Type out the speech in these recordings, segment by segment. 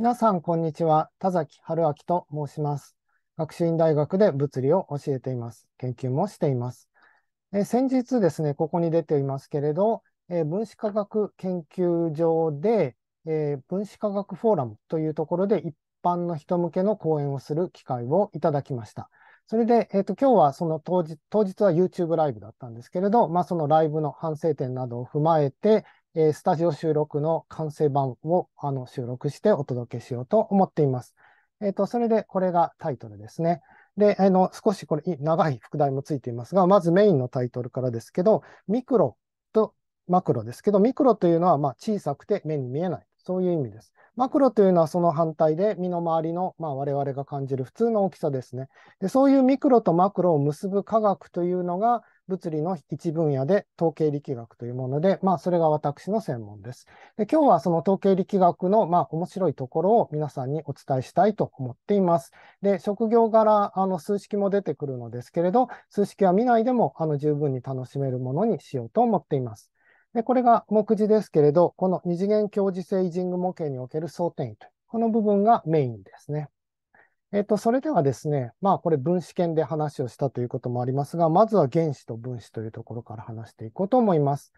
皆さん、こんにちは。田崎春明と申します。学習院大学で物理を教えています。研究もしています。え先日ですね、ここに出ていますけれど、え分子科学研究所で、え分子科学フォーラムというところで一般の人向けの講演をする機会をいただきました。それで、えー、と、今日はその当日、当日は YouTube ライブだったんですけれど、まあ、そのライブの反省点などを踏まえて、えスタジオ収録の完成版をあの収録してお届けしようと思っています。えっ、ー、と、それでこれがタイトルですね。で、あの、少しこれ長い副題もついていますが、まずメインのタイトルからですけど、ミクロとマクロですけど、ミクロというのはま小さくて目に見えない。そういう意味です。マクロというのはその反対で、身の回りの、まあ、我々が感じる普通の大きさですねで。そういうミクロとマクロを結ぶ科学というのが、物理の一分野で統計力学というもので、まあ、それが私の専門です。で今日はその統計力学の、まあ、面白いところを皆さんにお伝えしたいと思っています。で、職業柄、あの、数式も出てくるのですけれど、数式は見ないでも、あの、十分に楽しめるものにしようと思っています。で、これが目次ですけれど、この二次元強磁性イジング模型における争点位という、この部分がメインですね。えっと、それではですね、まあ、これ分子圏で話をしたということもありますが、まずは原子と分子というところから話していこうと思います。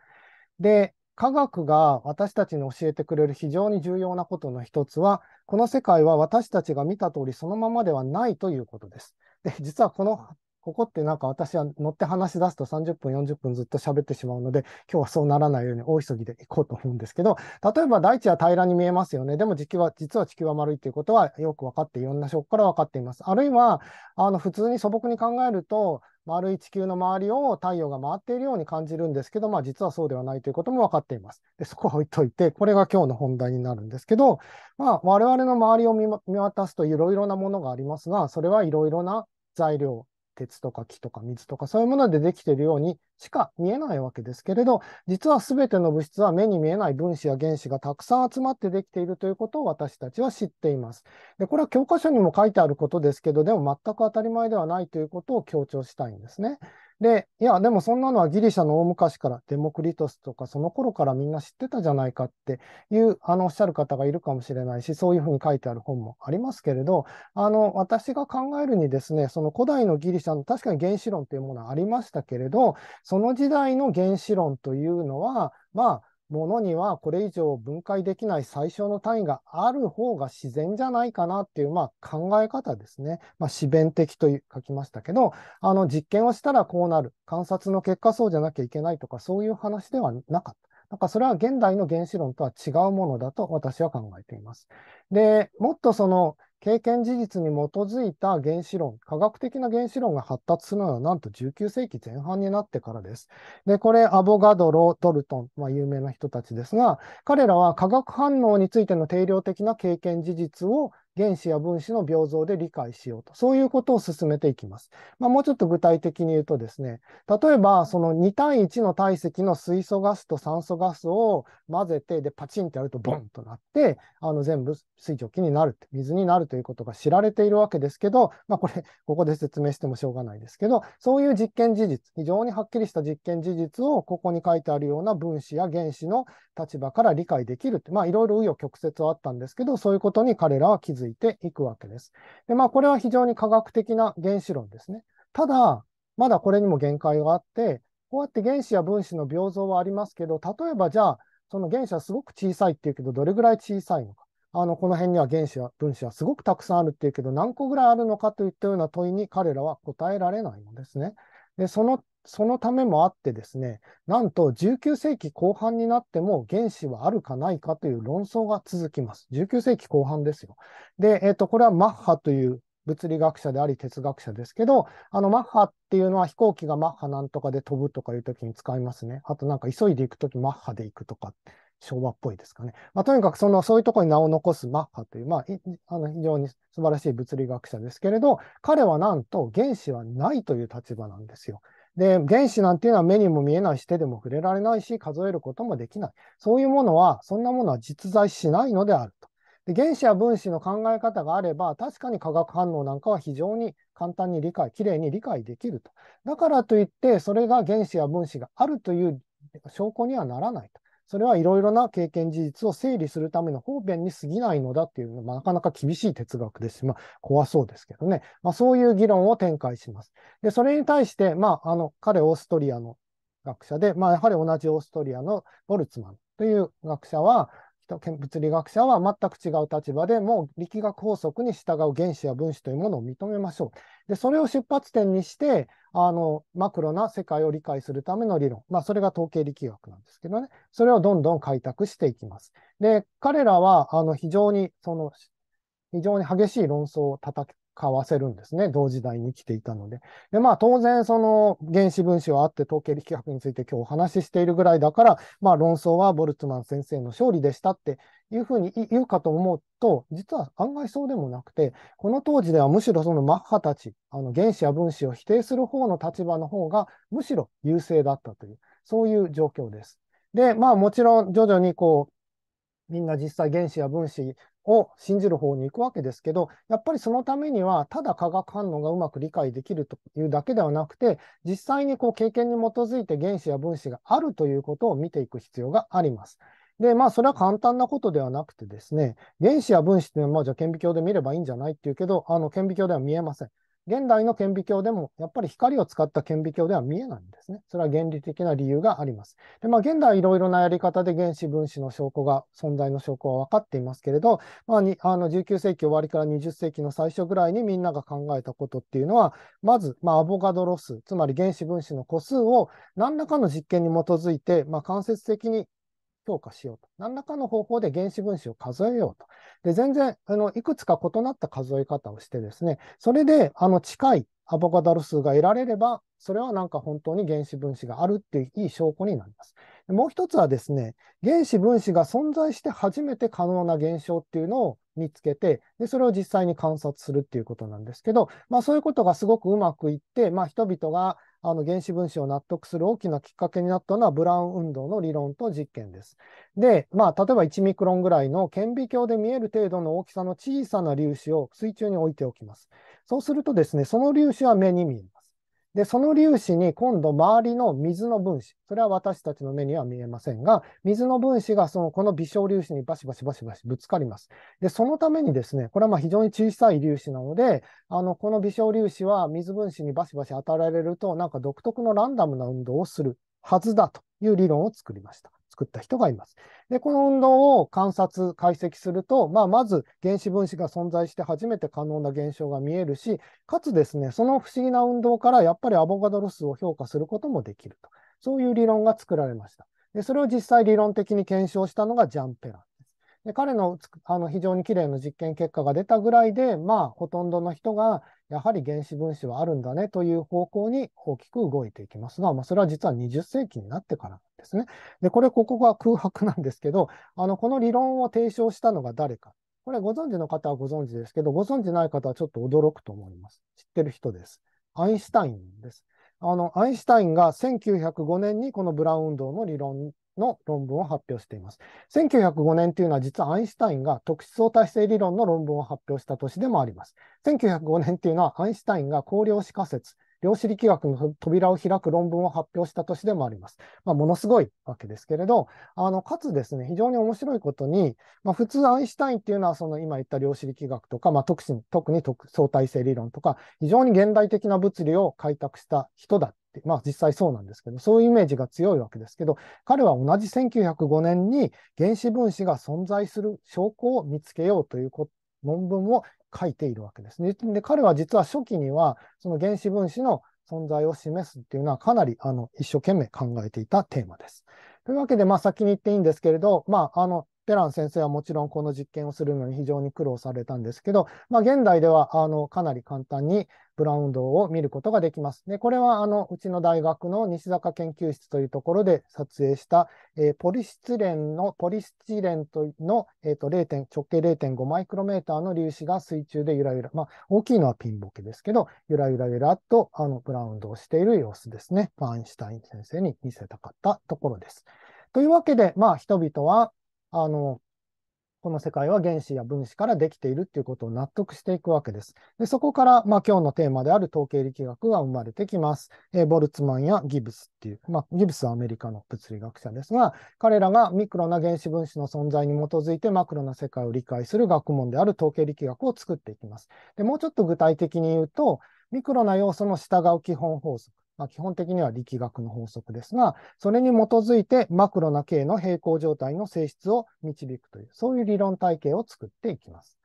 で、科学が私たちに教えてくれる非常に重要なことの一つは、この世界は私たちが見た通りそのままではないということです。で、実はこのここってなんか私は乗って話し出すと30分、40分ずっと喋ってしまうので、今日はそうならないように大急ぎで行こうと思うんですけど、例えば大地は平らに見えますよね。でも期は実は地球は丸いということはよく分かって、いろんな証拠から分かっています。あるいは、あの普通に素朴に考えると、丸い地球の周りを太陽が回っているように感じるんですけど、まあ実はそうではないということも分かっています。で、そこは置いといて、これが今日の本題になるんですけど、まあ我々の周りを見渡すといろいろなものがありますが、それはいろいろな材料、鉄とか木とか水とかそういうものでできているようにしか見えないわけですけれど、実は全ての物質は目に見えない分子や原子がたくさん集まってできているということを私たちは知っています。でこれは教科書にも書いてあることですけど、でも全く当たり前ではないということを強調したいんですね。で、いや、でもそんなのはギリシャの大昔から、デモクリトスとかその頃からみんな知ってたじゃないかっていう、あの、おっしゃる方がいるかもしれないし、そういうふうに書いてある本もありますけれど、あの、私が考えるにですね、その古代のギリシャの確かに原子論というものはありましたけれど、その時代の原子論というのは、まあ、ものにはこれ以上分解できない最小の単位がある方が自然じゃないかなっていう、まあ、考え方ですね。まあ、自弁的と書きましたけど、あの実験をしたらこうなる。観察の結果そうじゃなきゃいけないとか、そういう話ではなかった。なんかそれは現代の原子論とは違うものだと私は考えています。で、もっとその経験事実に基づいた原子論、科学的な原子論が発達するのはなんと19世紀前半になってからです。で、これ、アボガドロ、ドルトン、まあ、有名な人たちですが、彼らは化学反応についての定量的な経験事実を原子や分子の病像で理解しようと。そういうことを進めていきます。まあ、もうちょっと具体的に言うとですね、例えばその2対1の体積の水素ガスと酸素ガスを混ぜて、で、パチンってやるとボンとなって、あの全部水蒸気になる、水になるということが知られているわけですけど、まあ、これ、ここで説明してもしょうがないですけど、そういう実験事実、非常にはっきりした実験事実をここに書いてあるような分子や原子の立場から理解できるって、まあいろいろ紆余曲折はあったんですけど、そういうことに彼らは気づ築いていくわけです。で、まあ、これは非常に科学的な原子論ですね。ただ、まだこれにも限界があって、こうやって原子や分子の病像はありますけど、例えばじゃあ、その原子はすごく小さいっていうけど、どれぐらい小さいのか。あの、この辺には原子や分子はすごくたくさんあるっていうけど、何個ぐらいあるのかといったような問いに彼らは答えられないんですね。で、そのそのためもあってですね、なんと19世紀後半になっても原子はあるかないかという論争が続きます。19世紀後半ですよ。で、えっ、ー、と、これはマッハという物理学者であり哲学者ですけど、あのマッハっていうのは飛行機がマッハなんとかで飛ぶとかいう時に使いますね。あとなんか急いで行く時マッハで行くとか、昭和っぽいですかね。まあ、とにかくそのそういうところに名を残すマッハという、まあ、あの非常に素晴らしい物理学者ですけれど、彼はなんと原子はないという立場なんですよ。で、原子なんていうのは目にも見えないし、手でも触れられないし、数えることもできない。そういうものは、そんなものは実在しないのであると。で原子や分子の考え方があれば、確かに化学反応なんかは非常に簡単に理解、きれいに理解できると。だからといって、それが原子や分子があるという証拠にはならないと。それはいろいろな経験事実を整理するための方便に過ぎないのだっていう、まあ、なかなか厳しい哲学ですし、まあ、怖そうですけどね。まあ、そういう議論を展開します。で、それに対して、まあ、あの、彼、オーストリアの学者で、まあ、やはり同じオーストリアのボルツマンという学者は、人、物理学者は全く違う立場でもう力学法則に従う原子や分子というものを認めましょう。で、それを出発点にして、あの、マクロな世界を理解するための理論。まあ、それが統計力学なんですけどね。それをどんどん開拓していきます。で、彼らは、あの、非常に、その、非常に激しい論争を叩き買わせるんですね。同時代に来ていたので。で、まあ当然その原子分子はあって統計力学について今日お話ししているぐらいだから、まあ論争はボルツマン先生の勝利でしたっていうふうに言うかと思うと、実は案外そうでもなくて、この当時ではむしろそのマッハたち、あの原子や分子を否定する方の立場の方がむしろ優勢だったという、そういう状況です。で、まあもちろん徐々にこう、みんな実際原子や分子を信じる方に行くわけですけど、やっぱりそのためには、ただ化学反応がうまく理解できるというだけではなくて、実際にこう経験に基づいて原子や分子があるということを見ていく必要があります。で、まあ、それは簡単なことではなくてですね、原子や分子っていうのは、まあ、じゃあ顕微鏡で見ればいいんじゃないっていうけど、あの、顕微鏡では見えません。現代の顕微鏡でも、やっぱり光を使った顕微鏡では見えないんですね。それは原理的な理由があります。で、まあ、現代いろいろなやり方で原子分子の証拠が、存在の証拠は分かっていますけれど、まあ、にあの19世紀終わりから20世紀の最初ぐらいにみんなが考えたことっていうのは、まず、まあ、アボガドロ数、つまり原子分子の個数を何らかの実験に基づいて、まあ、間接的に強化しようと。何らかの方法で原子分子を数えようと。で、全然、あの、いくつか異なった数え方をしてですね、それで、あの、近いアボカドル数が得られれば、それはなんか本当に原子分子があるっていういい証拠になります。もう一つはですね、原子分子が存在して初めて可能な現象っていうのを見つけて、で、それを実際に観察するっていうことなんですけど、まあそういうことがすごくうまくいって、まあ人々があの原子分子を納得する大きなきっかけになったのはブラウン運動の理論と実験です。で、まあ、例えば1ミクロンぐらいの顕微鏡で見える程度の大きさの小さな粒子を水中に置いておきます。そうするとですね、その粒子は目に見えます。で、その粒子に今度周りの水の分子、それは私たちの目には見えませんが、水の分子がそのこの微小粒子にバシバシバシバシぶつかります。で、そのためにですね、これはまあ非常に小さい粒子なので、あの、この微小粒子は水分子にバシバシ当たられると、なんか独特のランダムな運動をするはずだという理論を作りました。作った人がいます。で、この運動を観察、解析すると、まあ、まず原子分子が存在して初めて可能な現象が見えるし、かつですね、その不思議な運動からやっぱりアボガドロ数を評価することもできると。そういう理論が作られました。で、それを実際理論的に検証したのがジャン・ペラン。で彼のあの非常に綺麗な実験結果が出たぐらいで、まあ、ほとんどの人が、やはり原子分子はあるんだねという方向に大きく動いていきますが、まあ、それは実は20世紀になってからですね。で、これ、ここが空白なんですけど、あの、この理論を提唱したのが誰か。これ、ご存知の方はご存知ですけど、ご存知ない方はちょっと驚くと思います。知ってる人です。アインシュタインです。あの、アインシュタインが1905年にこのブラウン運動の理論の論文を発表しています。1905年というのは実はアインシュタインが特殊相対性理論の論文を発表した年でもあります。1905年というのはアインシュタインが光量子仮説、量子力学の扉を開く論文を発表した年でもあります。まあ、ものすごいわけですけれど、あのかつですね、非常に面白いことに、まあ、普通アインシュタインっていうのは、その今言った量子力学とか、まあ、特に特に相対性理論とか、非常に現代的な物理を開拓した人だって、まあ実際そうなんですけど、そういうイメージが強いわけですけど、彼は同じ1905年に原子分子が存在する証拠を見つけようという論文を書いているわけですね。で、彼は実は初期には、その原子分子の存在を示すっていうのはかなりあの一生懸命考えていたテーマです。というわけで、まあ先に言っていいんですけれど、まああの、ペラン先生はもちろんこの実験をするのに非常に苦労されたんですけど、まあ現代ではあのかなり簡単にブラウンドを見ることができます。でこれはあのうちの大学の西坂研究室というところで撮影した、えー、ポリスチレンの、ポリスチレンの、えーと、直径0.5マイクロメーターの粒子が水中でゆらゆら、まあ、大きいのはピンボケですけど、ゆらゆらゆらっとあのブラウンドをしている様子ですね。アインシュタイン先生に見せたかったところです。というわけで、まあ、人々は、あの、この世界は原子や分子からできているっていうことを納得していくわけです。でそこから、まあ、今日のテーマである統計力学が生まれてきます。えー、ボルツマンやギブスっていう、まあ、ギブスはアメリカの物理学者ですが、彼らがミクロな原子分子の存在に基づいてマクロな世界を理解する学問である統計力学を作っていきます。でもうちょっと具体的に言うと、ミクロな要素の従う基本法則。まあ、基本的には力学の法則ですが、それに基づいてマクロな形の平行状態の性質を導くという、そういう理論体系を作っていきます。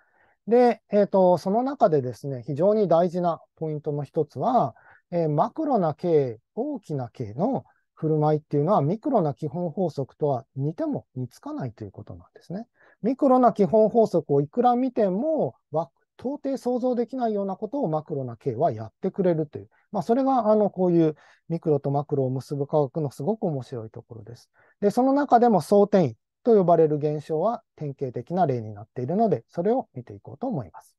で、えっ、ー、と、その中でですね、非常に大事なポイントの一つは、えー、マクロな形、大きな形の振る舞いっていうのはミクロな基本法則とは似ても似つかないということなんですね。ミクロな基本法則をいくら見ても分到底想像できないようなことをマクロな K はやってくれるという、まあ、それがあのこういうミクロとマクロを結ぶ科学のすごく面白いところです。で、その中でも相転移と呼ばれる現象は典型的な例になっているので、それを見ていこうと思います。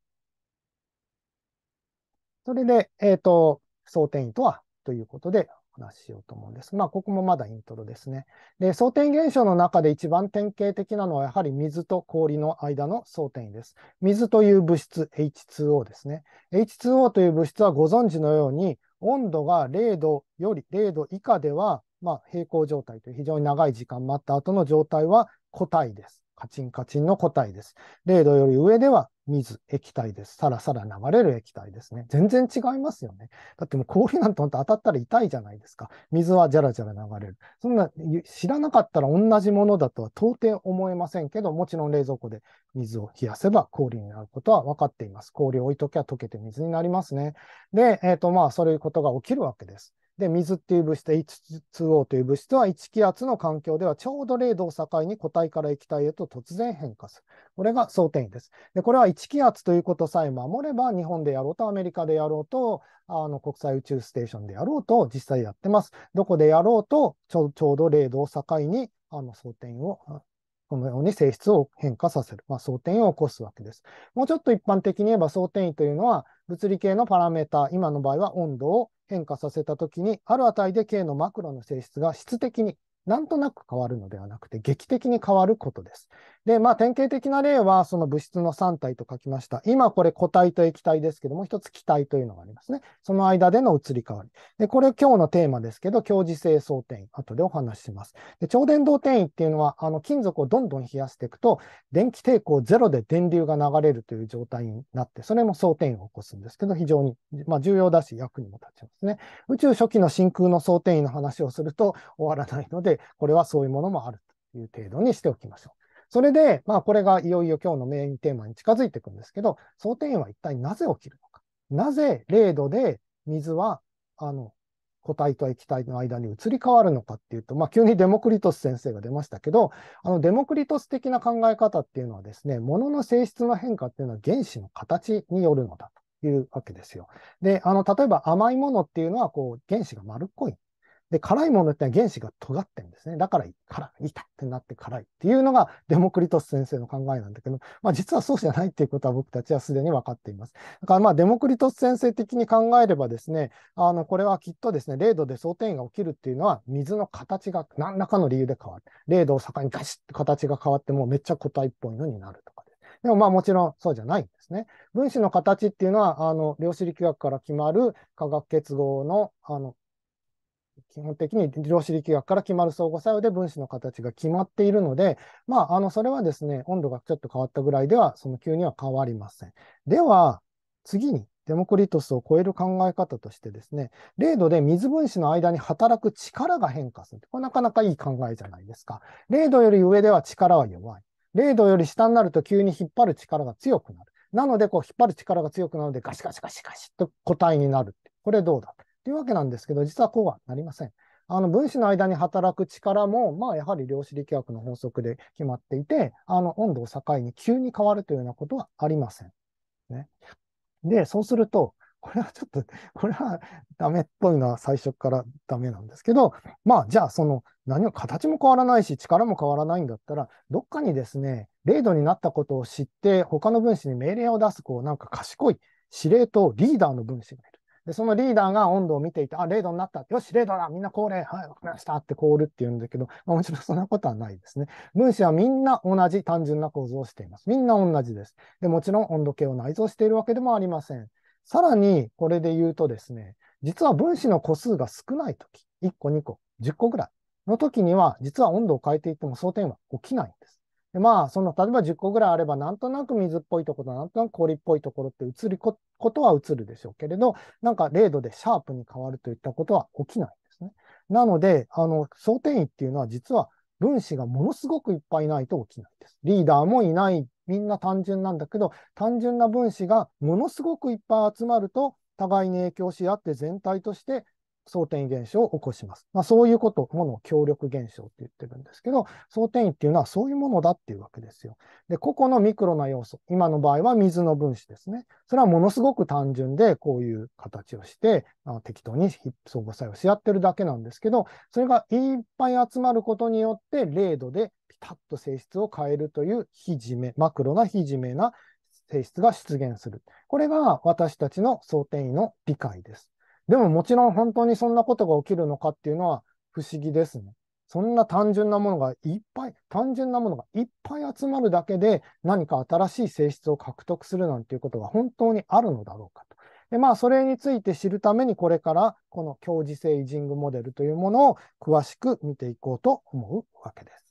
それで、えっ、ー、と、相転移とはということで、話しようと思うんです。まあ、ここもまだイントロですね。で、争点現象の中で一番典型的なのは、やはり水と氷の間の争点です。水という物質、H2O ですね。H2O という物質はご存知のように、温度が0度より0度以下では、まあ、平行状態という非常に長い時間待った後の状態は固体です。カチンカチンの固体です。0度より上では水、液体です。さらさら流れる液体ですね。全然違いますよね。だってもう氷なんて本当当たったら痛いじゃないですか。水はじゃらじゃら流れる。そんな知らなかったら同じものだとは到底思えませんけど、もちろん冷蔵庫で水を冷やせば氷になることは分かっています。氷を置いときゃ溶けて水になりますね。で、えっ、ー、とまあ、そういうことが起きるわけです。で、水っていう物質、H2O という物質は1気圧の環境ではちょうど0度を境に固体から液体へと突然変化する。これが想定位です。で、これは1気圧ということさえ守れば、日本でやろうとアメリカでやろうと、あの国際宇宙ステーションでやろうと実際やってます。どこでやろうとちょうど0度を境にあの装填をこのように性質を変化させる、まあ、争点を起こすわけです。もうちょっと一般的に言えば争点位というのは、物理系のパラメータ、今の場合は温度を変化させたときに、ある値で K のマクロの性質が質的になんとなく変わるのではなくて、劇的に変わることです。で、まあ、典型的な例は、その物質の3体と書きました。今、これ固体と液体ですけども、一つ気体というのがありますね。その間での移り変わり。で、これ今日のテーマですけど、強磁性相転移。後でお話しします。で、超電導転移っていうのは、あの、金属をどんどん冷やしていくと、電気抵抗ゼロで電流が流れるという状態になって、それも相転移を起こすんですけど、非常に、まあ、重要だし、役にも立ちますね。宇宙初期の真空の相転移の話をすると終わらないので、これはそういうものもあるという程度にしておきましょう。それで、まあ、これがいよいよ今日のメインテーマに近づいていくんですけど、想定円は一体なぜ起きるのか。なぜ0度で水は、あの、固体と液体の間に移り変わるのかっていうと、まあ、急にデモクリトス先生が出ましたけど、あのデモクリトス的な考え方っていうのはですね、物の性質の変化っていうのは原子の形によるのだというわけですよ。で、あの、例えば甘いものっていうのは、こう、原子が丸っこいで、辛いものって原子が尖ってるんですね。だから、辛い、痛ってなって辛いっていうのがデモクリトス先生の考えなんだけど、まあ実はそうじゃないっていうことは僕たちはすでに分かっています。だからまあデモクリトス先生的に考えればですね、あの、これはきっとですね、0度で想定が起きるっていうのは水の形が何らかの理由で変わる。0度を境にガシッと形が変わってもうめっちゃ固体っぽいのになるとかです。でもまあもちろんそうじゃないんですね。分子の形っていうのは、あの、量子力学から決まる化学結合の、あの、基本的に量子力学から決まる相互作用で分子の形が決まっているので、まあ、あの、それはですね、温度がちょっと変わったぐらいでは、その急には変わりません。では、次に、デモクリトスを超える考え方としてですね、0度で水分子の間に働く力が変化する。これなかなかいい考えじゃないですか。0度より上では力は弱い。0度より下になると急に引っ張る力が強くなる。なので、こう、引っ張る力が強くなるので、ガシガシガシガシと個体になる。これどうだと。というわけなんですけど、実はこうはなりません。あの分子の間に働く力も、まあ、やはり量子力学の法則で決まっていて、あの温度を境に急に変わるというようなことはありません。ね、で、そうすると、これはちょっと、これはダメっぽいのは最初からダメなんですけど、まあ、じゃあ、その、何も形も変わらないし、力も変わらないんだったら、どっかにですね、0度になったことを知って、他の分子に命令を出す、こう、なんか賢い司令塔、リーダーの分子がいる。で、そのリーダーが温度を見ていて、あ、0度になった。よし、0度だ。みんな恒例。はい、わかりました。って凍るって言うんだけど、まあ、もちろんそんなことはないですね。分子はみんな同じ単純な構造をしています。みんな同じです。で、もちろん温度計を内蔵しているわけでもありません。さらに、これで言うとですね、実は分子の個数が少ないとき、1個、2個、10個ぐらいのときには、実は温度を変えていっても争点は起きないんです。でまあ、その、例えば10個ぐらいあれば、なんとなく水っぽいところ、なんとなく氷っぽいところって映ることは映るでしょうけれど、なんか0度でシャープに変わるといったことは起きないんですね。なので、あの、焦転位っていうのは実は分子がものすごくいっぱいないと起きないです。リーダーもいない、みんな単純なんだけど、単純な分子がものすごくいっぱい集まると、互いに影響し合って全体として争点現象を起こします。まあ、そういうことを、ものを協力現象って言ってるんですけど、争点異っていうのはそういうものだっていうわけですよ。で、個々のミクロな要素、今の場合は水の分子ですね。それはものすごく単純で、こういう形をして、あの適当に相互作用し合ってるだけなんですけど、それがいっぱい集まることによって、0度でピタッと性質を変えるという非め、マクロな非めな性質が出現する。これが私たちの想定の理解です。でももちろん本当にそんなことが起きるのかっていうのは不思議ですね。そんな単純なものがいっぱい、単純なものがいっぱい集まるだけで何か新しい性質を獲得するなんていうことが本当にあるのだろうかと。で、まあ、それについて知るためにこれからこの強磁性イジングモデルというものを詳しく見ていこうと思うわけです。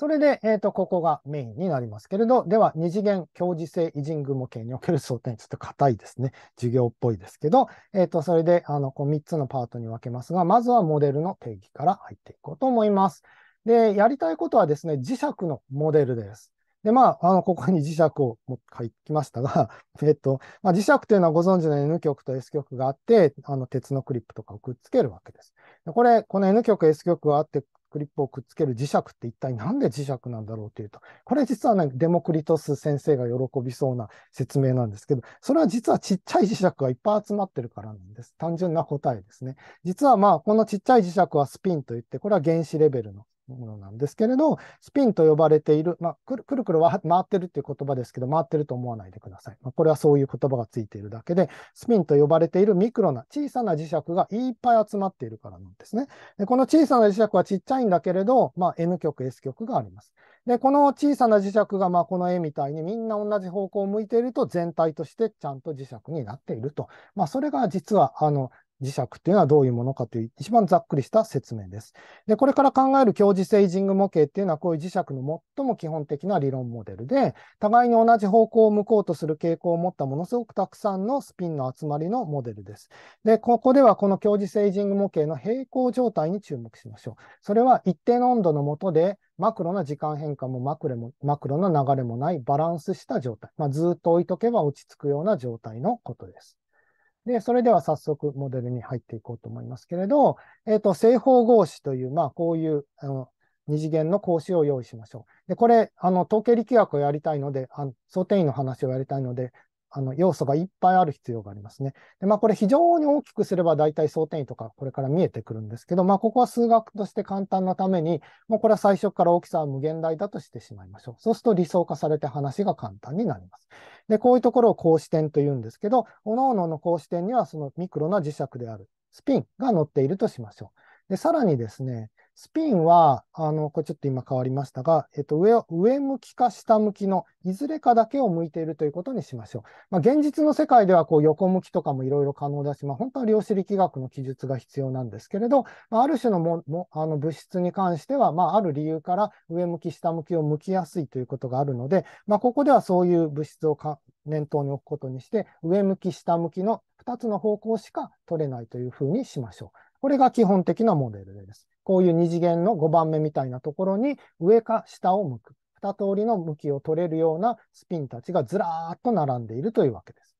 それで、えっ、ー、と、ここがメインになりますけれど、では、二次元教授性ン人模型における争点、ちょっと硬いですね。授業っぽいですけど、えっ、ー、と、それで、あの、こう三つのパートに分けますが、まずはモデルの定義から入っていこうと思います。で、やりたいことはですね、磁石のモデルです。で、まあ、あの、ここに磁石をも書きましたが、えっと、まあ、磁石というのはご存知の N 極と S 極があって、あの、鉄のクリップとかをくっつけるわけです。これ、この N 極、S 極があって、クリップをくっつける磁石って一体なんで磁石なんだろうというと、これ実はね、デモクリトス先生が喜びそうな説明なんですけど、それは実はちっちゃい磁石がいっぱい集まってるからなんです。単純な答えですね。実はまあ、このちっちゃい磁石はスピンといって、これは原子レベルのものなんですけれど、スピンと呼ばれている、まあ、くるくるくる回ってるっていう言葉ですけど、回ってると思わないでください。まあ、これはそういう言葉がついているだけで、スピンと呼ばれているミクロな小さな磁石がいっぱい集まっているからなんですね。でこの小さな磁石はちっちゃいんだけれど、まあ、N 極、S 極があります。で、この小さな磁石が、まあ、この絵みたいにみんな同じ方向を向いていると、全体としてちゃんと磁石になっていると。まあ、それが実は、あの、磁石っていうのはどういうものかという一番ざっくりした説明です。で、これから考える強磁性イジング模型っていうのはこういう磁石の最も基本的な理論モデルで、互いに同じ方向を向こうとする傾向を持ったものすごくたくさんのスピンの集まりのモデルです。で、ここではこの強磁性イジング模型の平行状態に注目しましょう。それは一定の温度のもとで、マクロな時間変化もマクロもマクロな流れもないバランスした状態。まあ、ずっと置いとけば落ち着くような状態のことです。で、それでは早速モデルに入っていこうと思いますけれど、えっ、ー、と、正方合子という、まあ、こういう、あの、二次元の格子を用意しましょう。で、これ、あの、統計力学をやりたいので、あの想定位の話をやりたいので、あの要素がいっぱいある必要がありますね。でまあ、これ非常に大きくすれば大体相転位とかこれから見えてくるんですけど、まあ、ここは数学として簡単なために、もうこれは最初から大きさは無限大だとしてしまいましょう。そうすると理想化されて話が簡単になります。で、こういうところを格子点というんですけど、各々の格子点にはそのミクロな磁石であるスピンが乗っているとしましょう。で、さらにですね、スピンは、あの、これちょっと今変わりましたが、えっと、上、上向きか下向きの、いずれかだけを向いているということにしましょう。まあ、現実の世界では、こう、横向きとかもいろいろ可能だし、まあ、本当は量子力学の記述が必要なんですけれど、まあ、ある種のも、も、あの、物質に関しては、まあ、ある理由から上向き、下向きを向きやすいということがあるので、まあ、ここではそういう物質をか念頭に置くことにして、上向き、下向きの2つの方向しか取れないというふうにしましょう。これが基本的なモデルです。こういう二次元の5番目みたいなところに上か下を向く。二通りの向きを取れるようなスピンたちがずらーっと並んでいるというわけです。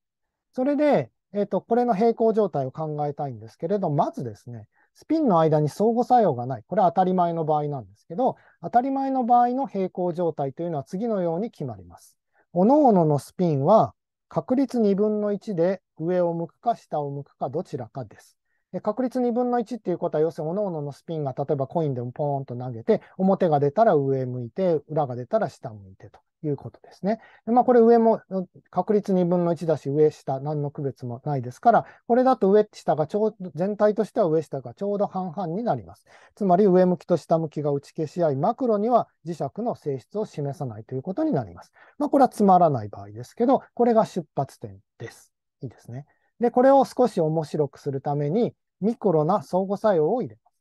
それで、えっ、ー、と、これの平行状態を考えたいんですけれど、まずですね、スピンの間に相互作用がない。これは当たり前の場合なんですけど、当たり前の場合の平行状態というのは次のように決まります。各々のスピンは確率2分の1で上を向くか下を向くかどちらかです。確率2分の1っていうことは、要するに各々のスピンが例えばコインでもポーンと投げて、表が出たら上向いて、裏が出たら下向いてということですね。まあ、これ上も確率2分の1だし、上下何の区別もないですから、これだと上下がちょうど、全体としては上下がちょうど半々になります。つまり上向きと下向きが打ち消し合い、マクロには磁石の性質を示さないということになります。まあ、これはつまらない場合ですけど、これが出発点です。いいですね。で、これを少し面白くするために、ミクロな相互作用を入れます。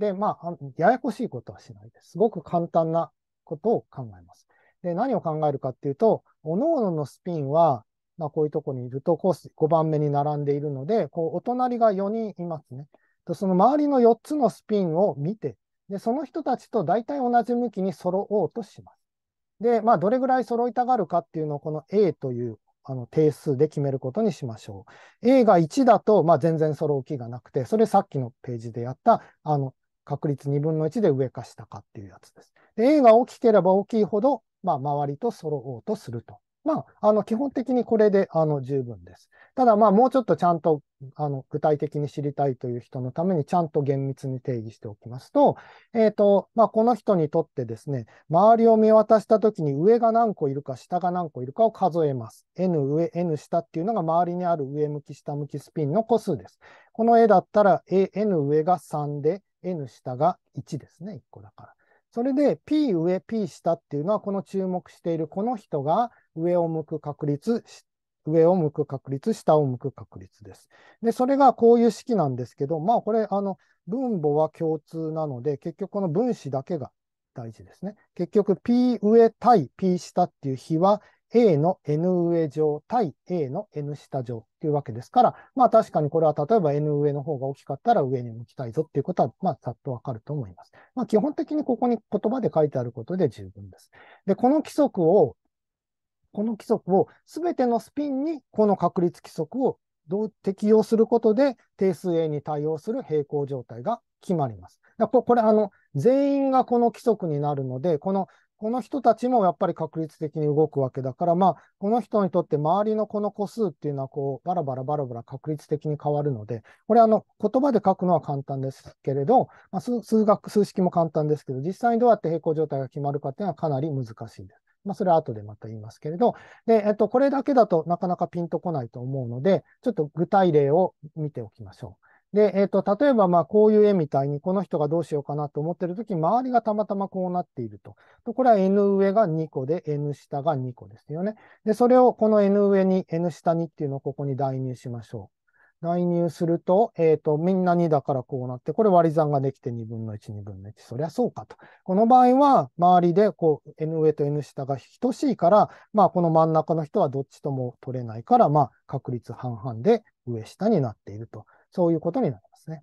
で、まあ、ややこしいことはしないです。すごく簡単なことを考えます。で、何を考えるかっていうと、各々のスピンは、まあ、こういうとこにいると、こう5番目に並んでいるので、こう、お隣が4人いますね。とその周りの4つのスピンを見て、で、その人たちと大体同じ向きに揃おうとします。で、まあ、どれぐらい揃いたがるかっていうのを、この A というあの定数で決めることにしましょう。A が1だと、まあ、全然揃う気がなくて、それさっきのページでやったあの確率2分の1で上か下かっていうやつです。で A が大きければ大きいほど、まあ、周りと揃おうとするとまあ、あの、基本的にこれで、あの、十分です。ただ、まあ、もうちょっとちゃんと、あの、具体的に知りたいという人のために、ちゃんと厳密に定義しておきますと、えっ、ー、と、まあ、この人にとってですね、周りを見渡したときに上が何個いるか、下が何個いるかを数えます。n 上、n 下っていうのが周りにある上向き、下向きスピンの個数です。この絵だったら、a、n 上が3で、n 下が1ですね、1個だから。それで P 上、P 下っていうのは、この注目しているこの人が上を向く確率、上を向く確率、下を向く確率です。で、それがこういう式なんですけど、まあこれ、あの、分母は共通なので、結局この分子だけが大事ですね。結局 P 上対 P 下っていう比は A の N 上乗対 A の N 下乗っていうわけですから、まあ確かにこれは例えば N 上の方が大きかったら上に向きたいぞっていうことは、まあざっとわかると思います。まあ基本的にここに言葉で書いてあることで十分です。で、この規則を、この規則を全てのスピンにこの確率規則を適用することで定数 A に対応する平行状態が決まります。これ、あの、全員がこの規則になるので、このこの人たちもやっぱり確率的に動くわけだから、まあ、この人にとって周りのこの個数っていうのは、こう、バラバラバラバラ確率的に変わるので、これ、あの、言葉で書くのは簡単ですけれど、まあ、数学、数式も簡単ですけど、実際にどうやって平行状態が決まるかっていうのはかなり難しいです。まあ、それは後でまた言いますけれど、で、えっと、これだけだとなかなかピンとこないと思うので、ちょっと具体例を見ておきましょう。で、えっ、ー、と、例えば、まあ、こういう絵みたいに、この人がどうしようかなと思ってるとき、周りがたまたまこうなっていると。と、これは N 上が2個で、N 下が2個ですよね。で、それを、この N 上に、N 下にっていうのをここに代入しましょう。代入すると、えっ、ー、と、みんな2だからこうなって、これ割り算ができて2分の1、2分の1。そりゃそうかと。この場合は、周りで、こう、N 上と N 下が等しいから、まあ、この真ん中の人はどっちとも取れないから、まあ、確率半々で上下になっていると。そういうことになりますね。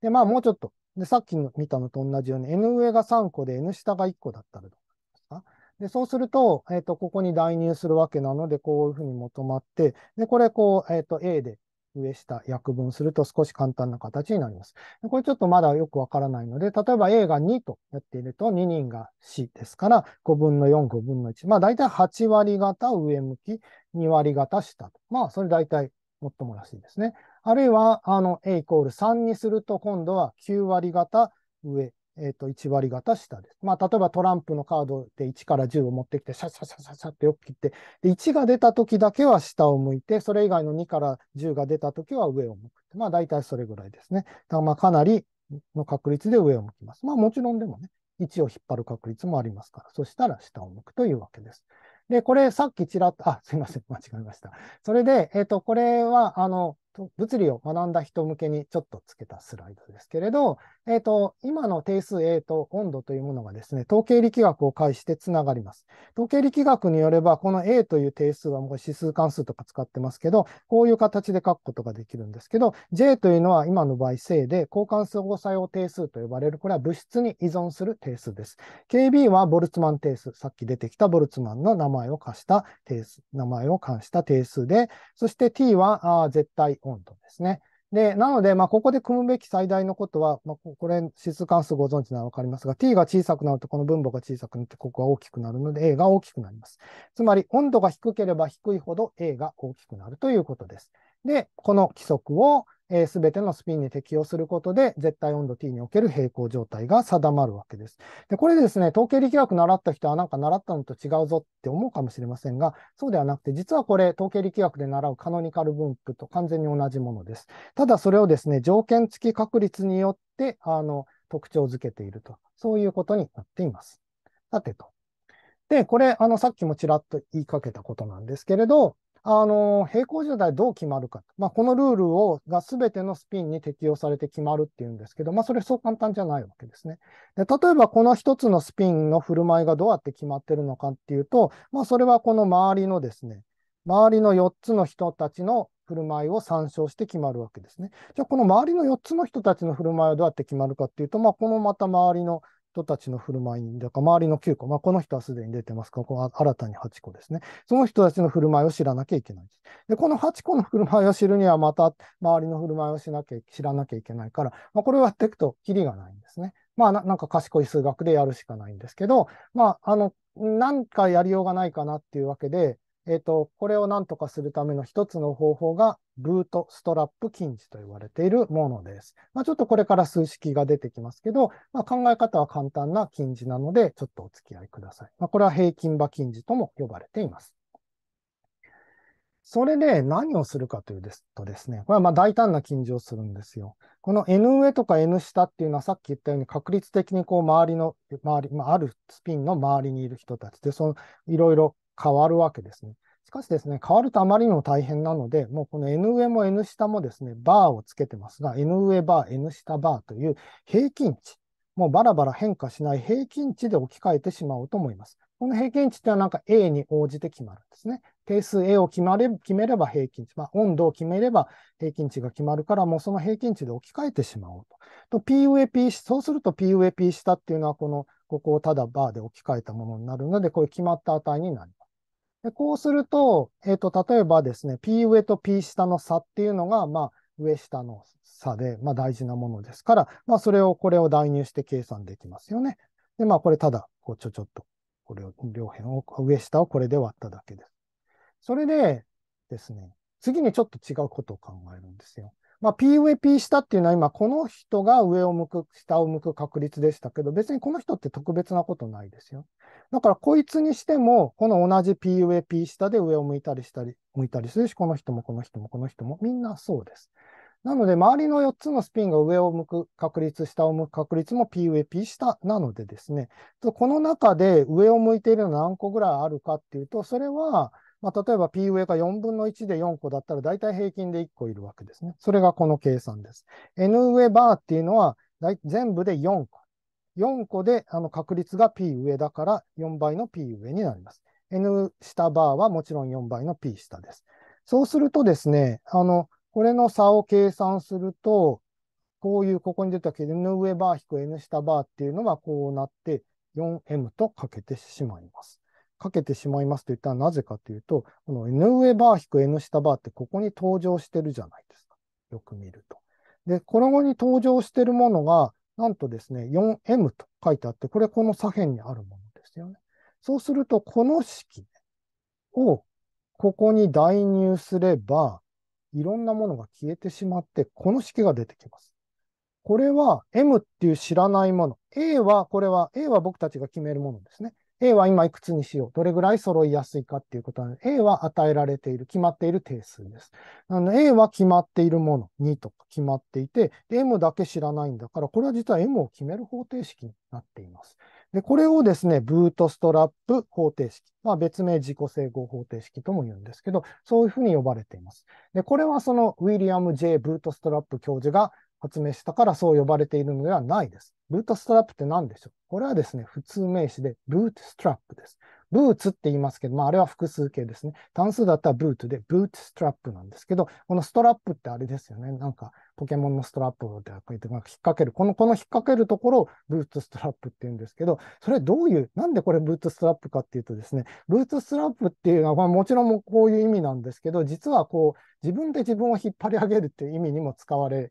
で、まあもうちょっと。で、さっきの見たのと同じように、n 上が3個で n 下が1個だったらどうなりますかで、そうすると、えっ、ー、と、ここに代入するわけなので、こういうふうに求まって、で、これ、こう、えっ、ー、と、A で上下約分すると少し簡単な形になります。これちょっとまだよくわからないので、例えば A が2とやっていると2人が4ですから、5分の4、5分の1。まあ大体8割方上向き、2割方下と。まあそれ大体もっともらしいですね。あるいは、あの、A イコール3にすると、今度は9割方上、えっ、ー、と、1割方下です。まあ、例えばトランプのカードで1から10を持ってきて、シャシャシャシャシャってよく切って、で、1が出た時だけは下を向いて、それ以外の2から10が出た時は上を向く。まあ、大体それぐらいですね。だまあ、かなりの確率で上を向きます。まあ、もちろんでもね、1を引っ張る確率もありますから、そしたら下を向くというわけです。で、これさっきちらっと、あ、すいません、間違えました。それで、えっ、ー、と、これは、あの、物理を学んだ人向けにちょっとつけたスライドですけれど、えっ、ー、と、今の定数 A と温度というものがですね、統計力学を介してつながります。統計力学によれば、この A という定数はもう指数関数とか使ってますけど、こういう形で書くことができるんですけど、J というのは今の場合正で、交換相互作用定数と呼ばれる、これは物質に依存する定数です。KB はボルツマン定数、さっき出てきたボルツマンの名前を貸した定数、名前を冠した定数で、そして T は絶対温度ですね。で、なので、まあ、ここで組むべき最大のことは、まあ、これ、指数関数ご存知ならわかりますが、t が小さくなると、この分母が小さくなって、ここが大きくなるので、a が大きくなります。つまり、温度が低ければ低いほど a が大きくなるということです。で、この規則を、えべ全てのスピンに適用することで、絶対温度 t における平行状態が定まるわけです。で、これですね、統計力学習った人はなんか習ったのと違うぞって思うかもしれませんが、そうではなくて、実はこれ、統計力学で習うカノニカル分布と完全に同じものです。ただ、それをですね、条件付き確率によって、あの、特徴づけていると。そういうことになっています。さてと。で、これ、あの、さっきもちらっと言いかけたことなんですけれど、あの、平行時代どう決まるか。まあ、このルールを、が全てのスピンに適用されて決まるっていうんですけど、まあ、それそう簡単じゃないわけですね。で例えば、この一つのスピンの振る舞いがどうやって決まってるのかっていうと、まあ、それはこの周りのですね、周りの4つの人たちの振る舞いを参照して決まるわけですね。じゃあ、この周りの4つの人たちの振る舞いはどうやって決まるかっていうと、まあ、このまた周りの人たちの振る舞いだか、周りの9個、まあ、この人はすでに出てますから、この新たに8個ですね。その人たちの振る舞いを知らなきゃいけないでこの8個の振る舞いを知るには、また周りの振る舞いをしなきゃ知らなきゃいけないから、まあ、これをやっていくと、きりがないんですね。まあな、なんか賢い数学でやるしかないんですけど、まあ、あの、何かやりようがないかなっていうわけで、えっ、ー、と、これを何とかするための一つの方法が、ブートストラップ近似と言われているものです。まあ、ちょっとこれから数式が出てきますけど、まあ、考え方は簡単な近似なので、ちょっとお付き合いください。まあ、これは平均場近似とも呼ばれています。それで何をするかというですとですね、これはま大胆な近止をするんですよ。この N 上とか N 下っていうのはさっき言ったように確率的にこう周りの、周り、まあ、あるスピンの周りにいる人たちで、そのいろいろ変わるわけですね。しかしですね、変わるとあまりにも大変なので、もうこの N 上も N 下もですね、バーをつけてますが、N 上バー、N 下バーという平均値、もうバラバラ変化しない平均値で置き換えてしまおうと思います。この平均値ってのはなんか A に応じて決まるんですね。定数 A を決まれ決めれば平均値、まあ、温度を決めれば平均値が決まるから、もうその平均値で置き換えてしまおうと。と P 上 P、そうすると P 上 P 下っていうのは、この、ここをただバーで置き換えたものになるので、これ決まった値になる。で、こうすると、えっ、ー、と、例えばですね、P 上と P 下の差っていうのが、まあ、上下の差で、まあ、大事なものですから、まあ、それを、これを代入して計算できますよね。で、まあ、これただ、こう、ちょちょっと、これを、両辺を、上下をこれで割っただけです。それでですね、次にちょっと違うことを考えるんですよ。まあ、PVP 下っていうのは今、この人が上を向く、下を向く確率でしたけど、別にこの人って特別なことないですよ。だから、こいつにしても、この同じ PVP 下で上を向いたりしたり、向いたりするし、この人もこの人もこの人も、みんなそうです。なので、周りの4つのスピンが上を向く確率、下を向く確率も PVP 下なのでですね、この中で上を向いているのは何個ぐらいあるかっていうと、それは、まあ、例えば P 上が4分の1で4個だったら、大体平均で1個いるわけですね。それがこの計算です。N 上バーっていうのは、全部で4個。4個であの確率が P 上だから、4倍の P 上になります。N 下バーはもちろん4倍の P 下です。そうするとですね、あの、これの差を計算すると、こういう、ここに出たけど、N 上バー引く N 下バーっていうのはこうなって、4M とかけてしまいます。かけてしまいますと言ったらなぜかというと、この N 上バー引く N 下バーってここに登場してるじゃないですか。よく見ると。で、この後に登場してるものが、なんとですね、4M と書いてあって、これこの左辺にあるものですよね。そうすると、この式をここに代入すれば、いろんなものが消えてしまって、この式が出てきます。これは M っていう知らないもの。A は、これは、A は僕たちが決めるものですね。A は今いくつにしよう。どれぐらい揃いやすいかっていうことは、A は与えられている、決まっている定数です。あの A は決まっているもの、2とか決まっていて、M だけ知らないんだから、これは実は M を決める方程式になっています。で、これをですね、ブートストラップ方程式。まあ別名自己整合方程式とも言うんですけど、そういうふうに呼ばれています。で、これはそのウィリアム・ J・ ブートストラップ教授が発明したからそう呼ばれているのではないです。ブートストラップって何でしょうこれはですね、普通名詞でブートストラップです。ブーツって言いますけど、まあ、あれは複数形ですね。単数だったらブートで、ブートストラップなんですけど、このストラップってあれですよね。なんか、ポケモンのストラップをこうやって、引っ掛ける。この、この引っ掛けるところをブートストラップって言うんですけど、それどういう、なんでこれブートストラップかっていうとですね、ブートストラップっていうのは、まあ、もちろんこういう意味なんですけど、実はこう、自分で自分を引っ張り上げるっていう意味にも使われ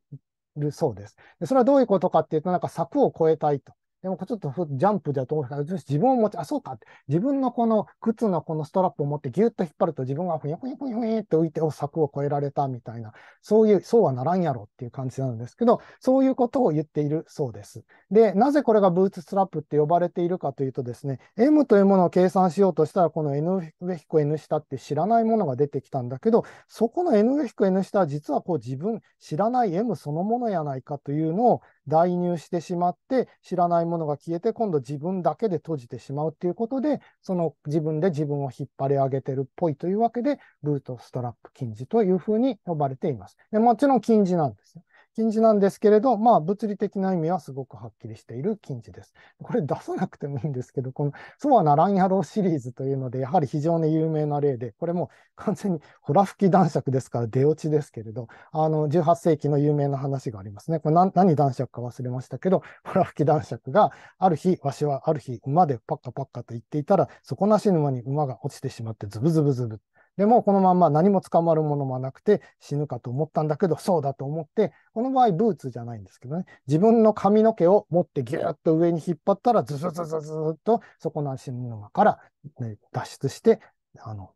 るそうです。でそれはどういうことかっていうと、なんか柵を越えたいと。でもちょっとジャンプでと思うから、自分を持ち、あ、そうか自分のこの靴のこのストラップを持ってギュッと引っ張ると自分がふにゃふにゃふにゃふにゃって浮いて、お、柵を越えられたみたいな、そういう、そうはならんやろっていう感じなんですけど、そういうことを言っているそうです。で、なぜこれがブーツストラップって呼ばれているかというとですね、M というものを計算しようとしたら、この N 上引く N 下って知らないものが出てきたんだけど、そこの N 上引く N 下は実はこう自分知らない M そのものやないかというのを代入してしまって、知らないものものが消えて、今度自分だけで閉じてしまうっていうことで、その自分で自分を引っ張り上げてるっぽいというわけで、ブートストラップ禁止というふうに呼ばれています。でもちろん禁止なんですよ。禁止なんですけれど、まあ、物理的な意味はすごくはっきりしている禁止です。これ出さなくてもいいんですけど、このそうはならんやろうシリーズというので、やはり非常に有名な例で、これも完全にほら吹き男爵ですから出落ちですけれど、あの、18世紀の有名な話がありますね。これ何男爵か忘れましたけど、ほら吹き男爵がある日、わしはある日馬でパッカパッカと言っていたら、底なし沼に馬が落ちてしまってズブズブズブ。でも、このまんま何も捕まるものもなくて死ぬかと思ったんだけど、そうだと思って、この場合、ブーツじゃないんですけどね、自分の髪の毛を持ってギューッと上に引っ張ったら、ズズズズズッとそこの足の沼から、ね、脱出して、あの、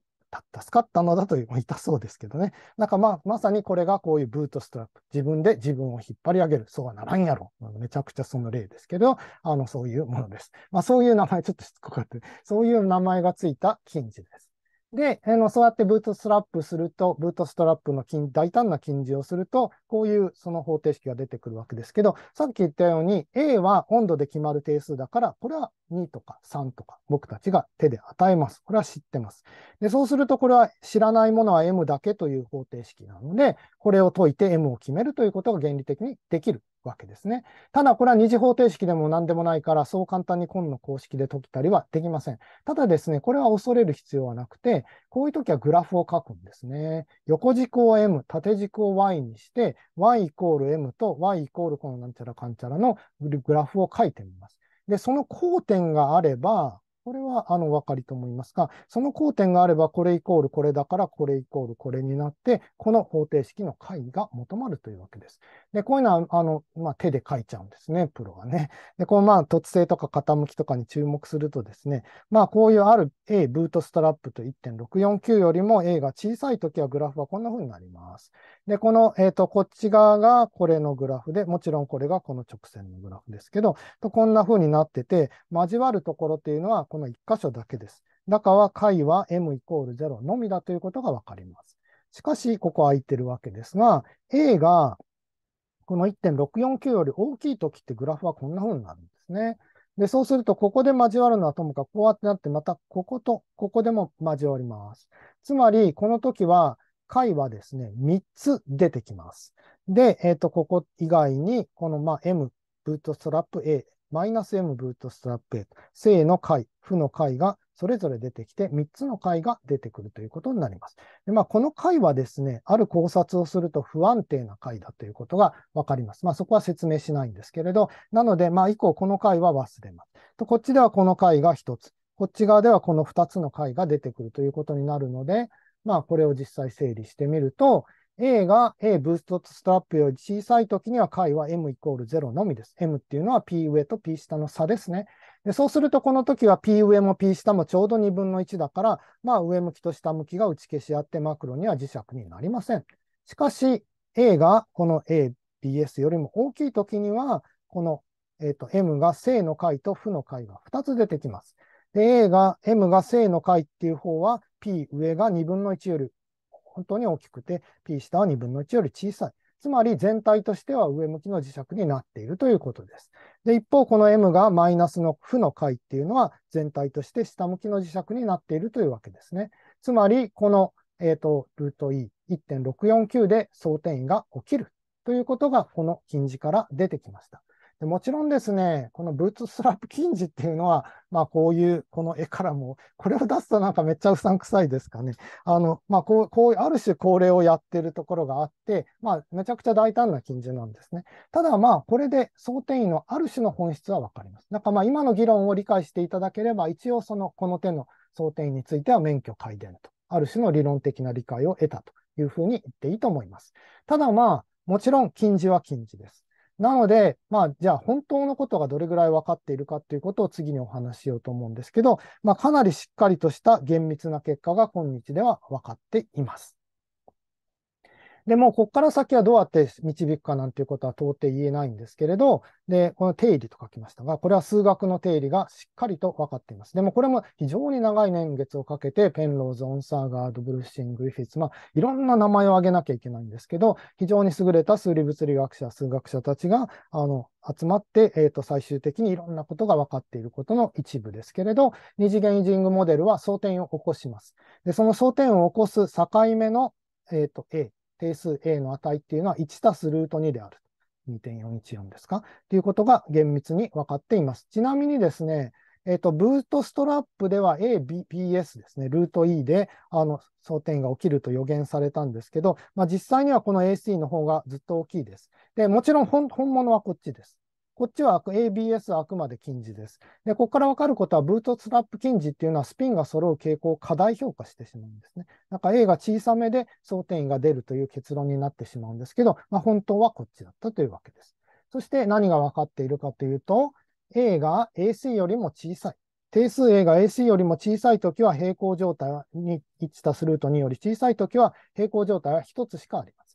助かったのだという、痛そうですけどね。なんかまあ、まさにこれがこういうブートストラップ。自分で自分を引っ張り上げる。そうはならんやろ。めちゃくちゃその例ですけど、あの、そういうものです。まあ、そういう名前、ちょっとしつこかった。そういう名前がついた近似です。で、あのそうやってブートストラップすると、ブートストラップの大胆な禁じをすると、こういうその方程式が出てくるわけですけど、さっき言ったように、A は温度で決まる定数だから、これは2とか3とか僕たちが手で与えます。これは知ってます。で、そうするとこれは知らないものは M だけという方程式なので、これを解いて M を決めるということが原理的にできるわけですね。ただ、これは二次方程式でも何でもないから、そう簡単に今の公式で解けたりはできません。ただですね、これは恐れる必要はなくて、こういう時はグラフを書くんですね。横軸を m、縦軸を y にして、y イコール m と y イコールこのなんちゃらかんちゃらのグラフを書いてみます。で、その交点があれば、これはあの分かりと思いますが、その交点があれば、これイコールこれだから、これイコールこれになって、この方程式の解が求まるというわけです。で、こういうのはあの、まあ、手で書いちゃうんですね、プロはね。で、このまあ突性とか傾きとかに注目するとですね、まあ、こういうある A ブートストラップと1.649よりも A が小さいときはグラフはこんな風になります。で、この、えっ、ー、と、こっち側がこれのグラフで、もちろんこれがこの直線のグラフですけど、とこんな風になってて、交わるところっていうのは、この1箇所だけです。だから解は m イコール0のみだということがわかります。しかし、ここ空いてるわけですが、A がこの1.649より大きいときってグラフはこんな風になるんですね。で、そうすると、ここで交わるのはともかく、こうやってなって、またここと、ここでも交わります。つまり、この時は、解はですね、3つ出てきます。で、えっ、ー、と、ここ以外に、この、ま M、ブートストラップ A、マイナス m ブートストラップ a 正の解、負の解がそれぞれ出てきて、3つの解が出てくるということになります。でまあ、この解はですね、ある考察をすると不安定な解だということがわかります。まあ、そこは説明しないんですけれど、なので、まあ、以降この解は忘れます。とこっちではこの解が1つ、こっち側ではこの2つの解が出てくるということになるので、まあ、これを実際整理してみると、A が A ブーストストラップより小さいときには解は M イコール0のみです。M っていうのは P 上と P 下の差ですね。でそうすると、この時は P 上も P 下もちょうど2分の1だから、まあ、上向きと下向きが打ち消し合ってマクロには磁石になりません。しかし、A がこの ABS よりも大きい時には、この、えー、と M が正の解と負の解が2つ出てきます。で、A が M が正の解っていう方は、P 上が2分の1より本当に大きくて、P 下は2分の1より小さい。つまり全体としては上向きの磁石になっているということです。で、一方、この M がマイナスの負の解っていうのは全体として下向きの磁石になっているというわけですね。つまり、この、えっ、ー、と、ルート E1.649 で相転移が起きるということが、この近似から出てきました。でもちろんですね、このブーツストラップ禁止っていうのは、まあこういう、この絵からも、これを出すとなんかめっちゃうさんくさいですかね。あの、まあこう、こう、ある種恒例をやってるところがあって、まあめちゃくちゃ大胆な禁止なんですね。ただまあこれで想定員のある種の本質はわかります。なんかまあ今の議論を理解していただければ、一応その、この手の想定員については免許改伝と、ある種の理論的な理解を得たというふうに言っていいと思います。ただまあ、もちろん禁止は禁止です。なので、まあ、じゃあ本当のことがどれぐらい分かっているかということを次にお話ししようと思うんですけど、まあ、かなりしっかりとした厳密な結果が今日では分かっています。でも、ここから先はどうやって導くかなんていうことは到底言えないんですけれど、で、この定理と書きましたが、これは数学の定理がしっかりと分かっています。でも、これも非常に長い年月をかけて、ペンローズ、オンサーガード、ブルッシング、リフィッツ、まあ、いろんな名前を挙げなきゃいけないんですけど、非常に優れた数理物理学者、数学者たちが、あの、集まって、えっ、ー、と、最終的にいろんなことが分かっていることの一部ですけれど、二次元イジングモデルは争点を起こします。で、その争点を起こす境目の、えっ、ー、と、A 定数 a の値っていうのは1たすルート2である。2.414ですかということが厳密に分かっています。ちなみにですね、えっ、ー、と、ブートストラップでは ABPS ですね、ルート E で、あの、争点が起きると予言されたんですけど、まあ、実際にはこの AC の方がずっと大きいです。で、もちろん本物はこっちです。こっちは ABS はあくまで禁止です。で、ここから分かることは、ブートスラップ禁止っていうのは、スピンが揃う傾向を過大評価してしまうんですね。なんか A が小さめで相点位が出るという結論になってしまうんですけど、まあ、本当はこっちだったというわけです。そして何が分かっているかというと、A が AC よりも小さい。定数 A が AC よりも小さいときは平行状態に一致たすルート2より小さいときは平行状態は1つしかあります。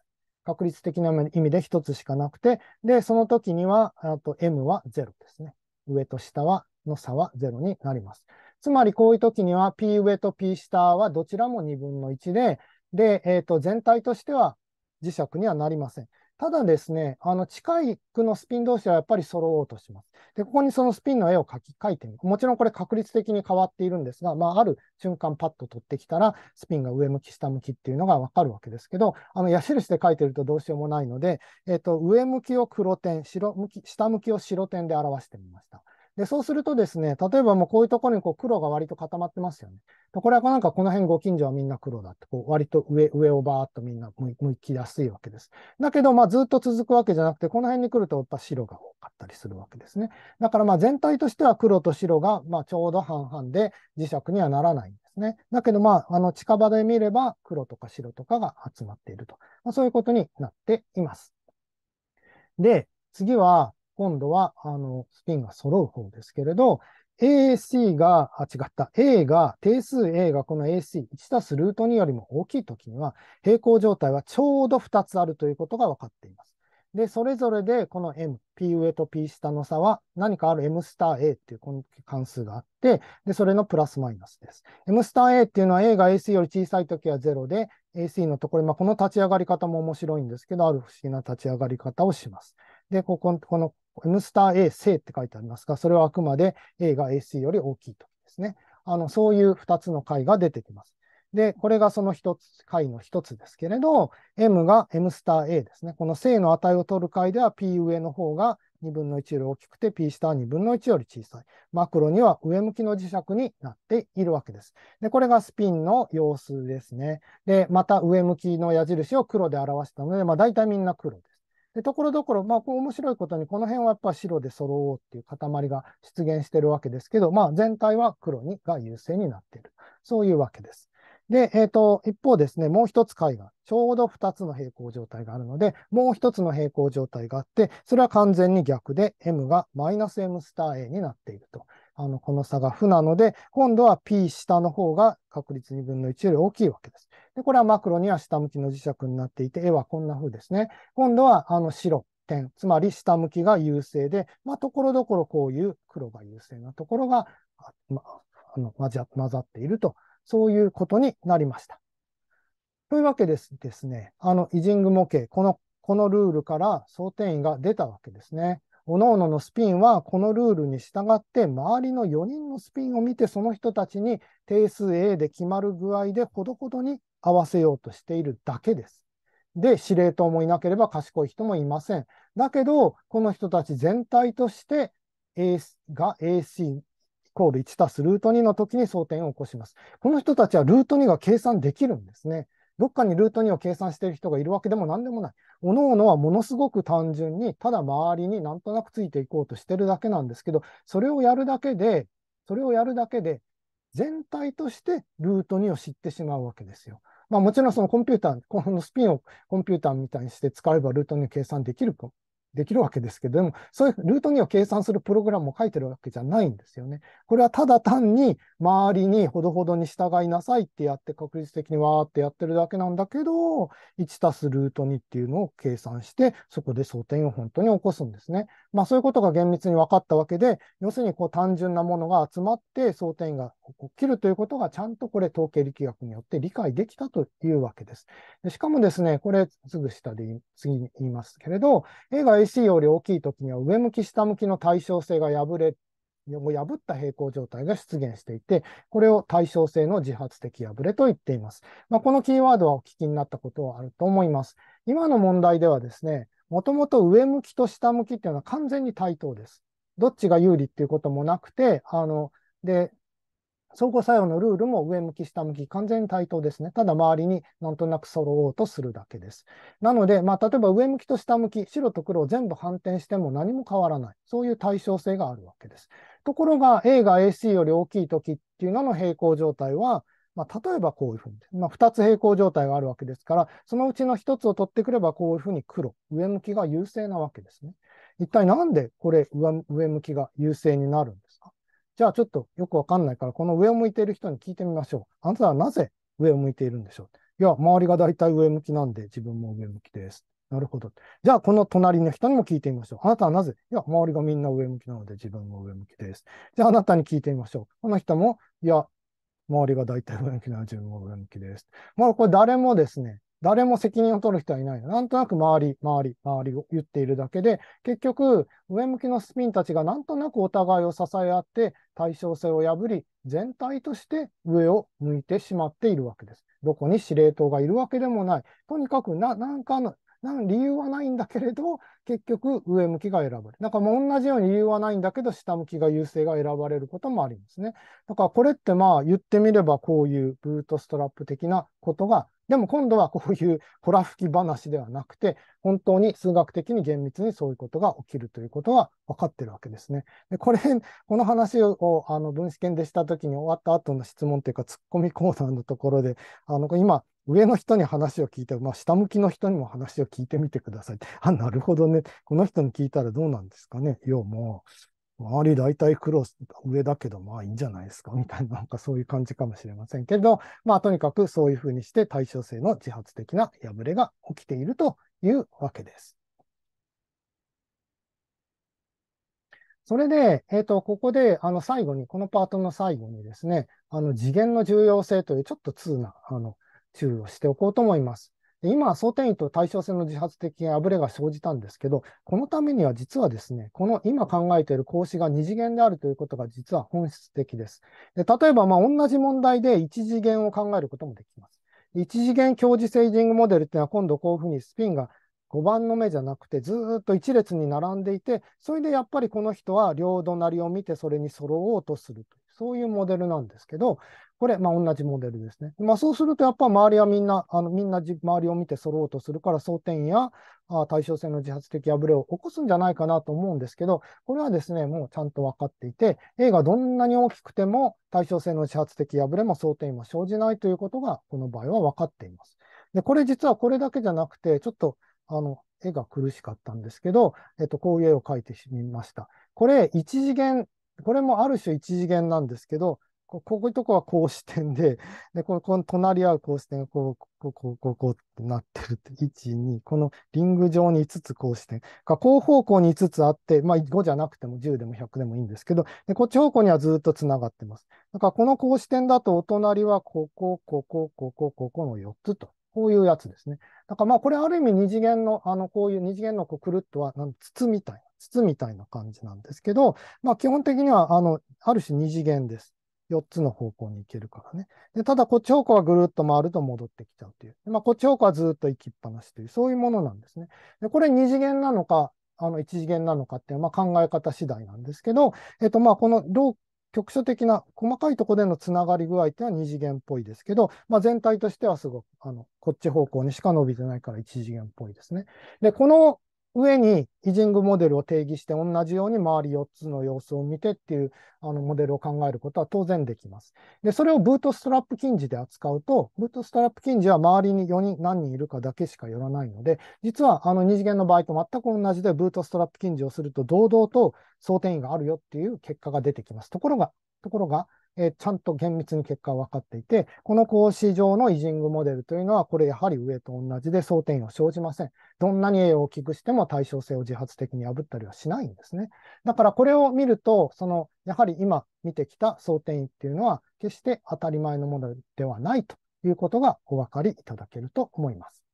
確率的な意味で1つしかなくて、で、その時には、あと M は0ですね。上と下は、の差は0になります。つまり、こういう時には P 上と P 下はどちらも2分の1で、で、えっ、ー、と、全体としては磁石にはなりません。ただですね、あの近い区のスピン同士はやっぱり揃おうとします。で、ここにそのスピンの絵を描き描いてみる。もちろんこれ確率的に変わっているんですが、まあ、ある瞬間パッと取ってきたら、スピンが上向き、下向きっていうのがわかるわけですけど、あの矢印で描いてるとどうしようもないので、えっ、ー、と、上向きを黒点、白向き、下向きを白点で表してみました。で、そうするとですね、例えばもうこういうところにこう黒が割と固まってますよね。これはなんかこの辺ご近所はみんな黒だって、こう割と上、上をバーっとみんな向きやすいわけです。だけど、まあずっと続くわけじゃなくて、この辺に来るとやっぱ白が多かったりするわけですね。だからまあ全体としては黒と白がまあちょうど半々で磁石にはならないんですね。だけどまあ、あの近場で見れば黒とか白とかが集まっていると。まあ、そういうことになっています。で、次は、今度は、あの、スピンが揃う方ですけれど、AC が、あ、違った、A が、定数 A がこの AC1 たすルート2よりも大きいときには、平行状態はちょうど2つあるということが分かっています。で、それぞれでこの M、P 上と P 下の差は何かある M スター A っていうこの関数があって、で、それのプラスマイナスです。M スター A っていうのは A が AC より小さいときは0で、AC のところ、まあ、この立ち上がり方も面白いんですけど、ある不思議な立ち上がり方をします。で、ここ、この M スター A 正って書いてありますが、それはあくまで A が AC より大きいとですね。あの、そういう2つの解が出てきます。で、これがその1つ、解の1つですけれど、M が M スター A ですね。この正の値を取る解では P 上の方が2分の1より大きくて P 下は2分の1より小さい。マクロには上向きの磁石になっているわけです。で、これがスピンの様子ですね。で、また上向きの矢印を黒で表したので、まあ大体みんな黒です。で、ところどころ、まあ、こ面白いことに、この辺はやっぱ白で揃おうっていう塊が出現してるわけですけど、まあ、全体は黒にが優勢になっている。そういうわけです。で、えっ、ー、と、一方ですね、もう一つ絵画。ちょうど二つの平行状態があるので、もう一つの平行状態があって、それは完全に逆で、M がマイナス M スター A になっていると。あのこの差が負なので、今度は P 下の方が確率2分の1より大きいわけです。で、これはマクロには下向きの磁石になっていて、絵はこんな風ですね。今度はあの白点、つまり下向きが優勢で、まあ、ところどころこういう黒が優勢なところが、ま、あの混ざっていると、そういうことになりました。というわけですですね、あのイジング模型、このこのルールから想定位が出たわけですね。各々のスピンはこのルールに従って周りの4人のスピンを見てその人たちに定数 A で決まる具合でほどほどに合わせようとしているだけです。で、司令塔もいなければ賢い人もいません。だけど、この人たち全体として A が AC イコール1たすルート2の時に争点を起こします。この人たちはルート2が計算できるんですね。どっかにルート2を計算している人がいるわけでも何でもない。おのおのはものすごく単純に、ただ周りになんとなくついていこうとしてるだけなんですけど、それをやるだけで、それをやるだけで、全体としてルート2を知ってしまうわけですよ。まあもちろんそのコンピューター、このスピンをコンピューターみたいにして使えばルート2計算できるできるわけですけど、も、そういうルート2を計算するプログラムを書いてるわけじゃないんですよね。これはただ単に周りにほどほどに従いなさいってやって確率的にわーってやってるだけなんだけど、1たすルート2っていうのを計算して、そこで争点を本当に起こすんですね。まあそういうことが厳密に分かったわけで、要するにこう単純なものが集まって争点が起きるということがちゃんとこれ統計力学によって理解できたというわけです。しかもですね、これすぐ下で次に言いますけれど、A が A AC より大きいときには上向き下向きの対称性が破れ、破った平行状態が出現していて、これを対称性の自発的破れと言っています。まあ、このキーワードはお聞きになったことはあると思います。今の問題ではですね、もともと上向きと下向きっていうのは完全に対等です。どっちが有利っていうこともなくて、あの、で、相互作用のルールも上向き、下向き、完全に対等ですね。ただ周りになんとなく揃おうとするだけです。なので、まあ、例えば上向きと下向き、白と黒を全部反転しても何も変わらない。そういう対称性があるわけです。ところが A が AC より大きい時っていうのの平行状態は、まあ、例えばこういうふうに、まあ、2つ平行状態があるわけですから、そのうちの1つを取ってくればこういうふうに黒、上向きが優勢なわけですね。一体なんでこれ上向きが優勢になるんでじゃあちょっとよくわかんないから、この上を向いている人に聞いてみましょう。あなたはなぜ上を向いているんでしょういや、周りがだいたい上向きなんで、自分も上向きです。なるほど。じゃあ、この隣の人にも聞いてみましょう。あなたはなぜいや、周りがみんな上向きなので、自分も上向きです。じゃあ、あなたに聞いてみましょう。この人も、いや、周りが大体上向きなので、自分も上向きです。まあ、これ誰もですね、誰も責任を取る人はいない。なんとなく周り、周り、周りを言っているだけで、結局、上向きのスピンたちがなんとなくお互いを支え合って、対称性を破り、全体として上を向いてしまっているわけです。どこに司令塔がいるわけでもない。とにかくな、なんかのなん理由はないんだけれど、結局上向きが選ばれる。だからもう同じように理由はないんだけど、下向きが優勢が選ばれることもありますね。だからこれってまあ言ってみればこういうブートストラップ的なことが、でも今度はこういう ほら吹き話ではなくて、本当に数学的に厳密にそういうことが起きるということは分かってるわけですね。でこれ、この話をあの分子研でした時に終わった後の質問というか、ツッコミコーナーのところで、あの今、上の人に話を聞いて、まあ、下向きの人にも話を聞いてみてください。あ、なるほどね。この人に聞いたらどうなんですかね。要も、周り大体ス上だけど、まあいいんじゃないですか。みたいな、なんかそういう感じかもしれませんけれど、まあとにかくそういうふうにして対称性の自発的な破れが起きているというわけです。それで、えっ、ー、と、ここで、あの、最後に、このパートの最後にですね、あの、次元の重要性というちょっと通な、あの、注意をしておこうと思います。今、争点位と対称性の自発的あぶれが生じたんですけど、このためには実はですね、この今考えている格子が二次元であるということが実は本質的です。で例えば、ま同じ問題で1次元を考えることもできます。1次元強磁セイジングモデルっていうのは今度こういうふうにスピンが5番の目じゃなくてずっと1列に並んでいて、それでやっぱりこの人は両隣を見てそれに揃おうとすると。そういうモデルなんですけど、これ、まあ、同じモデルですね。まあ、そうすると、やっぱ周りはみんな、あのみんな周りを見て揃おうとするから、争点やあ対称性の自発的破れを起こすんじゃないかなと思うんですけど、これはですね、もうちゃんと分かっていて、A がどんなに大きくても対称性の自発的破れも争点も生じないということが、この場合は分かっています。で、これ実はこれだけじゃなくて、ちょっと、あの、絵が苦しかったんですけど、えっと、こういう絵を描いてみました。これ、一次元これもある種一次元なんですけど、ここういうとこはこう視点で、で、このこの隣り合うこう視点がこう、こう、こう、こう、こうってなってるって、1、2、このリング上に5つこう視点が、こう方向に5つあって、まあ5じゃなくても10でも100でもいいんですけど、で、こっち方向にはずっとつながってます。だからこのこう視点だとお隣はここ、ここ、ここ、ここの4つと。こういうやつですね。だからまあこれある意味二次元の、あのこういう二次元のこうくるっとは筒みたいな、筒みたいな感じなんですけど、まあ基本的にはあの、ある種二次元です。4つの方向に行けるからね。でただこっち方向はぐるっと回ると戻ってきちゃうという。まあこっち方向はずっと行きっぱなしという、そういうものなんですね。でこれ二次元なのか、あの一次元なのかっていう、まあ、考え方次第なんですけど、えっと、まあこのロ局所的な細かいところでのつながり具合っていうのは2次元っぽいですけど、まあ、全体としてはすごくあのこっち方向にしか伸びてないから1次元っぽいですね。で、この上にイジングモデルを定義して同じように周り4つの様子を見てっていうあのモデルを考えることは当然できます。で、それをブートストラップ近似で扱うと、ブートストラップ近似は周りに4人何人いるかだけしか寄らないので、実はあの2次元の場合と全く同じでブートストラップ近似をすると堂々と想定員があるよっていう結果が出てきます。ところがところが、えー、ちゃんと厳密に結果は分かっていて、この格子上のイジングモデルというのは、これやはり上と同じで争点を生じません。どんなに養を大きくしても対称性を自発的に破ったりはしないんですね。だからこれを見ると、その、やはり今見てきた争点位っていうのは、決して当たり前のものではないということがお分かりいただけると思います。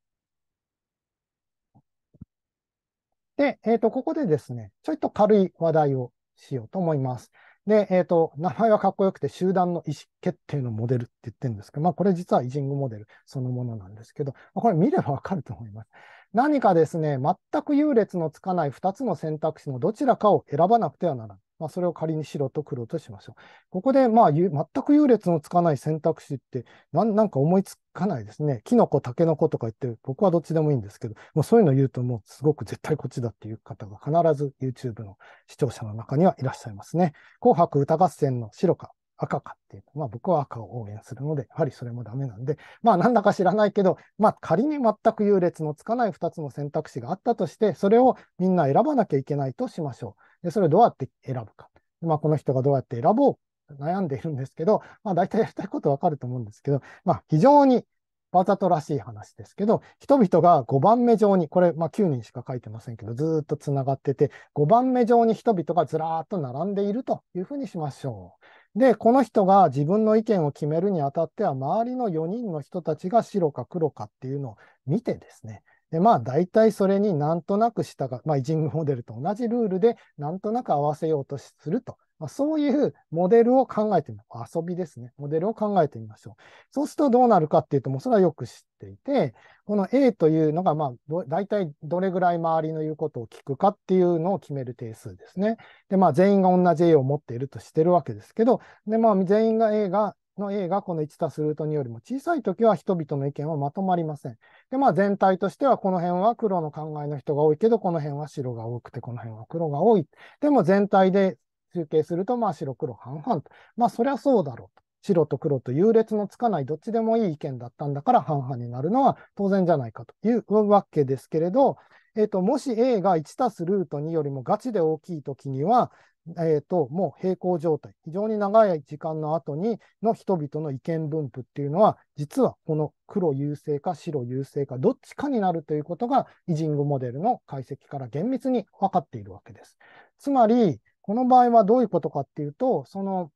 で、えっ、ー、と、ここでですね、ちょっと軽い話題をしようと思います。で、えっ、ー、と、名前はかっこよくて、集団の意思決定のモデルって言ってるんですけど、まあ、これ実はイジングモデルそのものなんですけど、これ見ればわかると思います。何かですね、全く優劣のつかない2つの選択肢のどちらかを選ばなくてはならない。まあ、それを仮に白と黒としましょう。ここで、まあ、全く優劣のつかない選択肢ってな、なんか思いつかないですね。キノコ、タケノコとか言って、僕はどっちでもいいんですけど、もうそういうの言うと、もうすごく絶対こっちだっていう方が必ず YouTube の視聴者の中にはいらっしゃいますね。紅白歌合戦の白か赤かっていうまあ僕は赤を応援するので、やはりそれもダメなんで、まあなんだか知らないけど、まあ仮に全く優劣のつかない2つの選択肢があったとして、それをみんな選ばなきゃいけないとしましょう。で、それをどうやって選ぶか。まあ、この人がどうやって選ぼう悩んでいるんですけど、まあ、大体やりたいことわかると思うんですけど、まあ、非常にわざとらしい話ですけど、人々が5番目上に、これ、まあ、9人しか書いてませんけど、ずっとつながってて、5番目上に人々がずらーっと並んでいるというふうにしましょう。で、この人が自分の意見を決めるにあたっては、周りの4人の人たちが白か黒かっていうのを見てですね、で、まあ、大体それになんとなく下がまあ、イジングモデルと同じルールで、なんとなく合わせようとすると。まあ、そういうモデルを考えてみるう。遊びですね。モデルを考えてみましょう。そうするとどうなるかっていうと、もうそれはよく知っていて、この A というのが、まあ、大体どれぐらい周りの言うことを聞くかっていうのを決める定数ですね。で、まあ、全員が同じ A を持っているとしてるわけですけど、で、まあ、全員が A がの A がこの1たすルート2よりも小さいときは人々の意見はまとまりません。で、まあ全体としてはこの辺は黒の考えの人が多いけど、この辺は白が多くて、この辺は黒が多い。でも全体で集計すると、まあ白黒半々と。まあそりゃそうだろうと。白と黒と優劣のつかないどっちでもいい意見だったんだから半々になるのは当然じゃないかというわけですけれど、えっ、ー、と、もし A が1たすルート2よりもガチで大きいときには、えっ、ー、と、もう平行状態、非常に長い時間の後にの人々の意見分布っていうのは、実はこの黒優勢か白優勢か、どっちかになるということが、イジングモデルの解析から厳密に分かっているわけです。つまり、この場合はどういうことかっていうと、その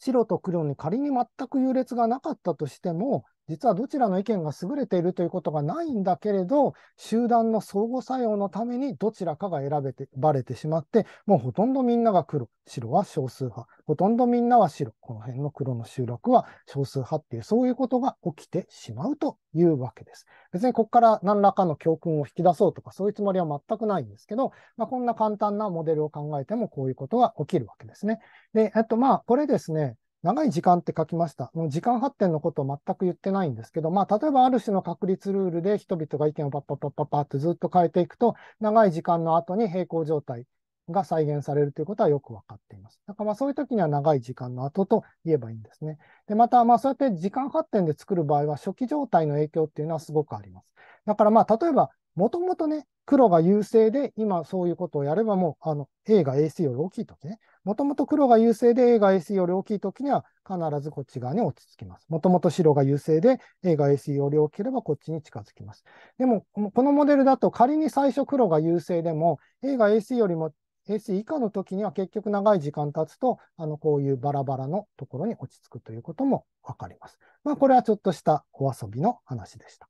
白と黒に仮に全く優劣がなかったとしても、実はどちらの意見が優れているということがないんだけれど、集団の相互作用のためにどちらかが選べてばれてしまって、もうほとんどみんなが黒、白は少数派、ほとんどみんなは白、この辺の黒の集落は少数派っていう、そういうことが起きてしまうというわけです。別にここから何らかの教訓を引き出そうとか、そういうつもりは全くないんですけど、まあ、こんな簡単なモデルを考えてもこういうことが起きるわけですね。で、えっと、まあ、これですね、長い時間って書きました。時間発展のことを全く言ってないんですけど、まあ、例えばある種の確率ルールで人々が意見をパッパッパッパッパッとずっと変えていくと、長い時間の後に平行状態が再現されるということはよくわかっています。だからまあそういう時には長い時間の後と言えばいいんですね。で、またまあそうやって時間発展で作る場合は初期状態の影響っていうのはすごくあります。だからまあ例えば、もともとね、黒が優勢で今そういうことをやればもうあの A が AC より大きいとね、もともと黒が優勢で A が AC より大きいときには必ずこっち側に落ち着きます。もともと白が優勢で A が AC より大きければこっちに近づきます。でも、このモデルだと仮に最初黒が優勢でも A が AC よりも AC 以下のときには結局長い時間経つと、あの、こういうバラバラのところに落ち着くということもわかります。まあ、これはちょっとしたお遊びの話でした。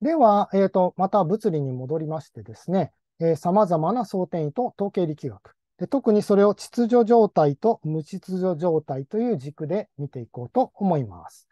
では、えっ、ー、と、また物理に戻りましてですね、え様々な争点位と統計力学で。特にそれを秩序状態と無秩序状態という軸で見ていこうと思います。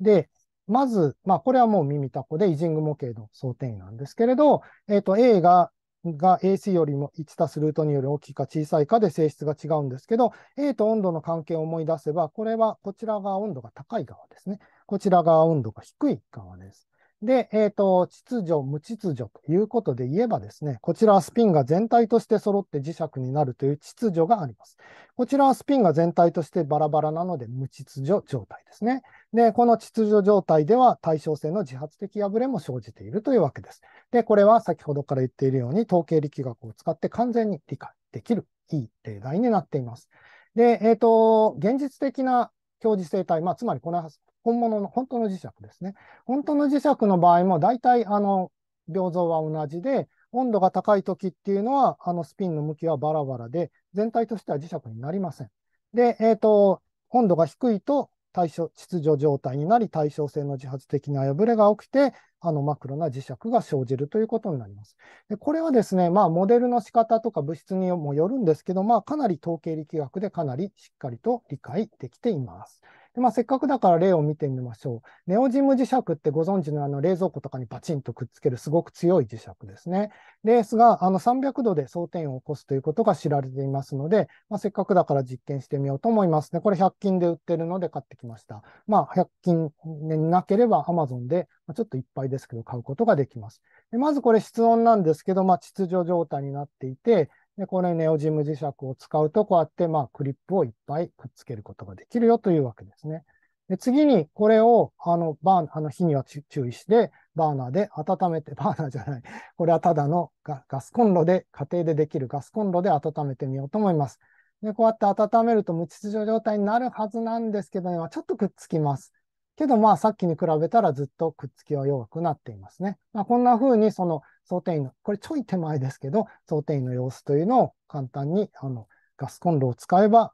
で、まず、まあ、これはもう耳たこで、イジング模型の争点位なんですけれど、えっ、ー、と、A がが AC よりも1たすルートにより大きいか小さいかで性質が違うんですけど、A と温度の関係を思い出せば、これはこちら側温度が高い側ですね。こちら側温度が低い側です。で、えっ、ー、と、秩序、無秩序ということで言えばですね、こちらはスピンが全体として揃って磁石になるという秩序があります。こちらはスピンが全体としてバラバラなので無秩序状態ですね。で、この秩序状態では対称性の自発的破れも生じているというわけです。で、これは先ほどから言っているように統計力学を使って完全に理解できるいい例題になっています。で、えっ、ー、と、現実的な共時生態、まあ、つまりこの本物の、本当の磁石ですね。本当の磁石の場合も、大体、あの、病像は同じで、温度が高い時っていうのは、あのスピンの向きはバラバラで、全体としては磁石になりません。で、えっ、ー、と、温度が低いと対象、秩序状態になり、対称性の自発的な破れが起きて、あのマクロな磁石が生じるということになります。でこれはですね、まあ、モデルの仕方とか物質にもよるんですけど、まあ、かなり統計力学でかなりしっかりと理解できています。まあ、せっかくだから例を見てみましょう。ネオジム磁石ってご存知のあの冷蔵庫とかにパチンとくっつけるすごく強い磁石ですね。ですが、あの300度で争点を起こすということが知られていますので、まあ、せっかくだから実験してみようと思いますね。これ100均で売ってるので買ってきました。まあ、100均になければ Amazon で、まあ、ちょっといっぱいですけど買うことができます。でまずこれ室温なんですけど、まあ、秩序状態になっていて、で、このネオジム磁石を使うと、こうやって、まあ、クリップをいっぱいくっつけることができるよというわけですね。で、次に、これを、あの、バーあの、火には注意して、バーナーで温めて、バーナーじゃない。これはただのガスコンロで、家庭でできるガスコンロで温めてみようと思います。で、こうやって温めると無秩序状態になるはずなんですけどね、ちょっとくっつきます。けど、まあ、さっきに比べたらずっとくっつきは弱くなっていますね。まあ、こんな風に、その、想定員の、これちょい手前ですけど、想定員の様子というのを簡単にあのガスコンロを使えば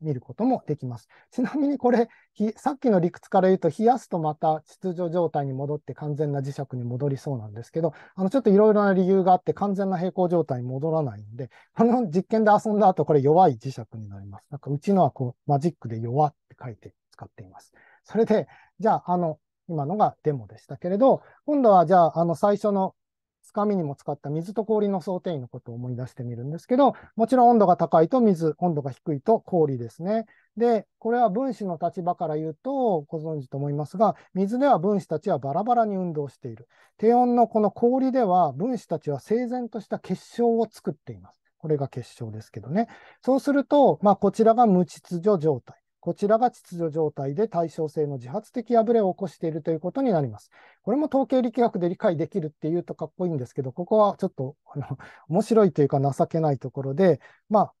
見ることもできます。ちなみにこれ、さっきの理屈から言うと、冷やすとまた秩序状態に戻って完全な磁石に戻りそうなんですけど、あのちょっといろいろな理由があって完全な平行状態に戻らないんで、この実験で遊んだ後、これ弱い磁石になります。なんかうちのはこうマジックで弱って書いて使っています。それで、じゃあ、あの、今のがデモでしたけれど、今度はじゃあ、あの最初のつかみにも使った水と氷の想定のことを思い出してみるんですけど、もちろん温度が高いと水、温度が低いと氷ですね。で、これは分子の立場から言うとご存知と思いますが、水では分子たちはバラバラに運動している。低温のこの氷では分子たちは整然とした結晶を作っています。これが結晶ですけどね。そうすると、まあ、こちらが無秩序状態。こちらが秩序状態で対称性の自発的破れを起こしているということになります。これも統計力学で理解できるっていうとかっこいいんですけど、ここはちょっとあの 面白いというか情けないところで、まあ、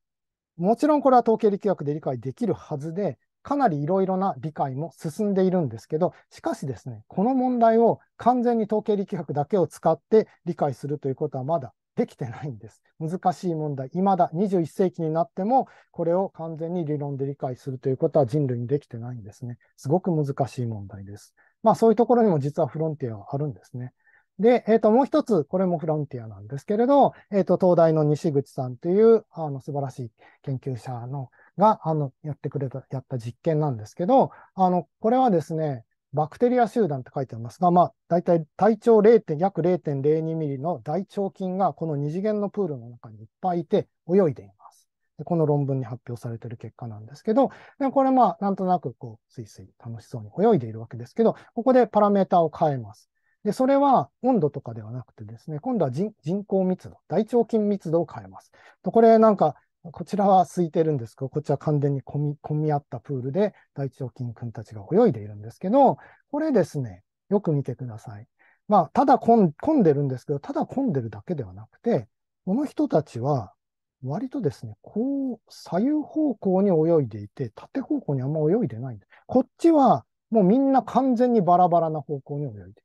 もちろんこれは統計力学で理解できるはずで、かなりいろいろな理解も進んでいるんですけど、しかしですね、この問題を完全に統計力学だけを使って理解するということはまだできてないんです。難しい問題。未だ21世紀になっても、これを完全に理論で理解するということは人類にできてないんですね。すごく難しい問題です。まあそういうところにも実はフロンティアはあるんですね。で、えっ、ー、と、もう一つ、これもフロンティアなんですけれど、えっ、ー、と、東大の西口さんという、あの、素晴らしい研究者の、が、あの、やってくれた、やった実験なんですけど、あの、これはですね、バクテリア集団って書いてありますが、まあ、大体体長 0.、約0.02ミリの大腸菌がこの二次元のプールの中にいっぱいいて泳いでいます。この論文に発表されている結果なんですけど、でこれまあ、なんとなくこう、スイスイ楽しそうに泳いでいるわけですけど、ここでパラメータを変えます。で、それは温度とかではなくてですね、今度は人口密度、大腸菌密度を変えます。これなんかこちらは空いてるんですけど、こっちは完全に混み混み合ったプールで、大腸菌んたちが泳いでいるんですけど、これですね、よく見てください。まあ、ただ混んでるんですけど、ただ混んでるだけではなくて、この人たちは、割とですね、こう、左右方向に泳いでいて、縦方向にあんま泳いでないんでこっちは、もうみんな完全にバラバラな方向に泳いでいる。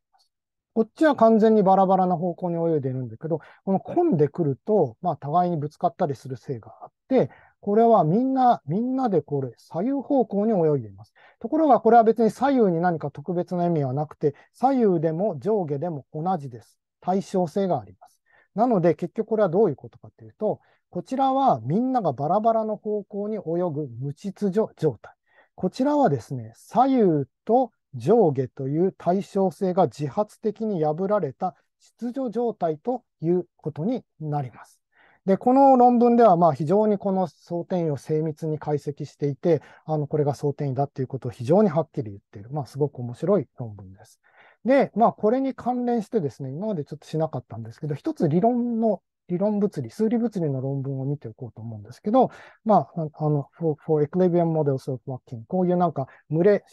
こっちは完全にバラバラな方向に泳いでるんだけど、この混んでくると、まあ、互いにぶつかったりするせいがあって、これはみんな、みんなでこれ、左右方向に泳いでいます。ところが、これは別に左右に何か特別な意味はなくて、左右でも上下でも同じです。対称性があります。なので、結局これはどういうことかというと、こちらはみんながバラバラの方向に泳ぐ無秩序状態。こちらはですね、左右と上下という対称性が自発的に破られた秩序状態ということになります。で、この論文では、まあ、非常にこの争点を精密に解析していて、あの、これが争点位だっていうことを非常にはっきり言っている、まあ、すごく面白い論文です。で、まあ、これに関連してですね、今までちょっとしなかったんですけど、一つ理論の、理論物理、数理物理の論文を見ていこうと思うんですけど、まあ、あの、for, for equilibrium models of working、こういうなんか群れ、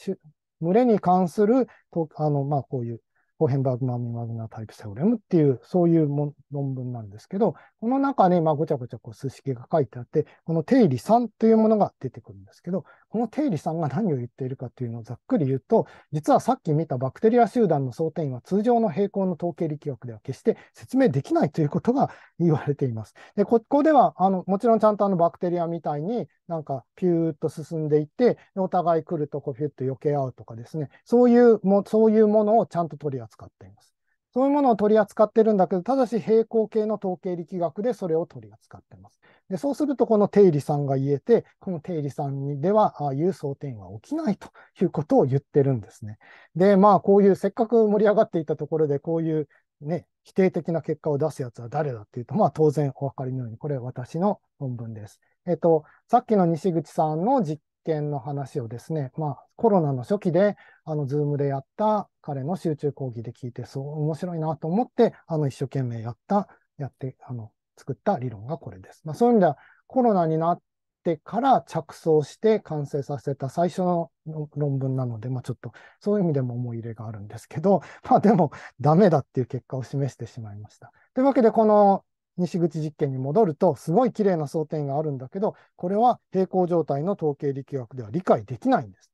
群れに関する、とあの、まあ、こういう、コーヘンバーグマミマグナタイプセオレムっていう、そういう論文なんですけど、この中に、まあ、ごちゃごちゃこう数式が書いてあって、この定理3というものが出てくるんですけど、この定理さんが何を言っているかというのをざっくり言うと、実はさっき見たバクテリア集団の争点は通常の平行の統計力学では決して説明できないということが言われています。でここではあのもちろんちゃんとあのバクテリアみたいになんかピューッと進んでいって、お互い来るとこうピュッと避け合うとかですね、そういうもそういうものをちゃんと取り扱っています。そういうものを取り扱ってるんだけど、ただし平行系の統計力学でそれを取り扱ってます。で、そうするとこの定理さんが言えて、この定理さんではああいう争点は起きないということを言ってるんですね。で、まあこういうせっかく盛り上がっていたところでこういうね、否定的な結果を出すやつは誰だっていうと、まあ当然お分かりのように、これは私の論文です。えっと、さっきの西口さんの実見の話をですね、まあ、コロナの初期で、あの、ズームでやった彼の集中講義で聞いて、そう、面白いなと思って、あの、一生懸命やった、やって、あの、作った理論がこれです。まあ、そういう意味では、コロナになってから着想して完成させた最初の論文なので、まあ、ちょっと、そういう意味でも思い入れがあるんですけど、まあ、でも、ダメだっていう結果を示してしまいました。というわけで、この西口実験に戻ると、すごい綺麗な争点があるんだけど、これは平行状態の統計力学では理解できないんです。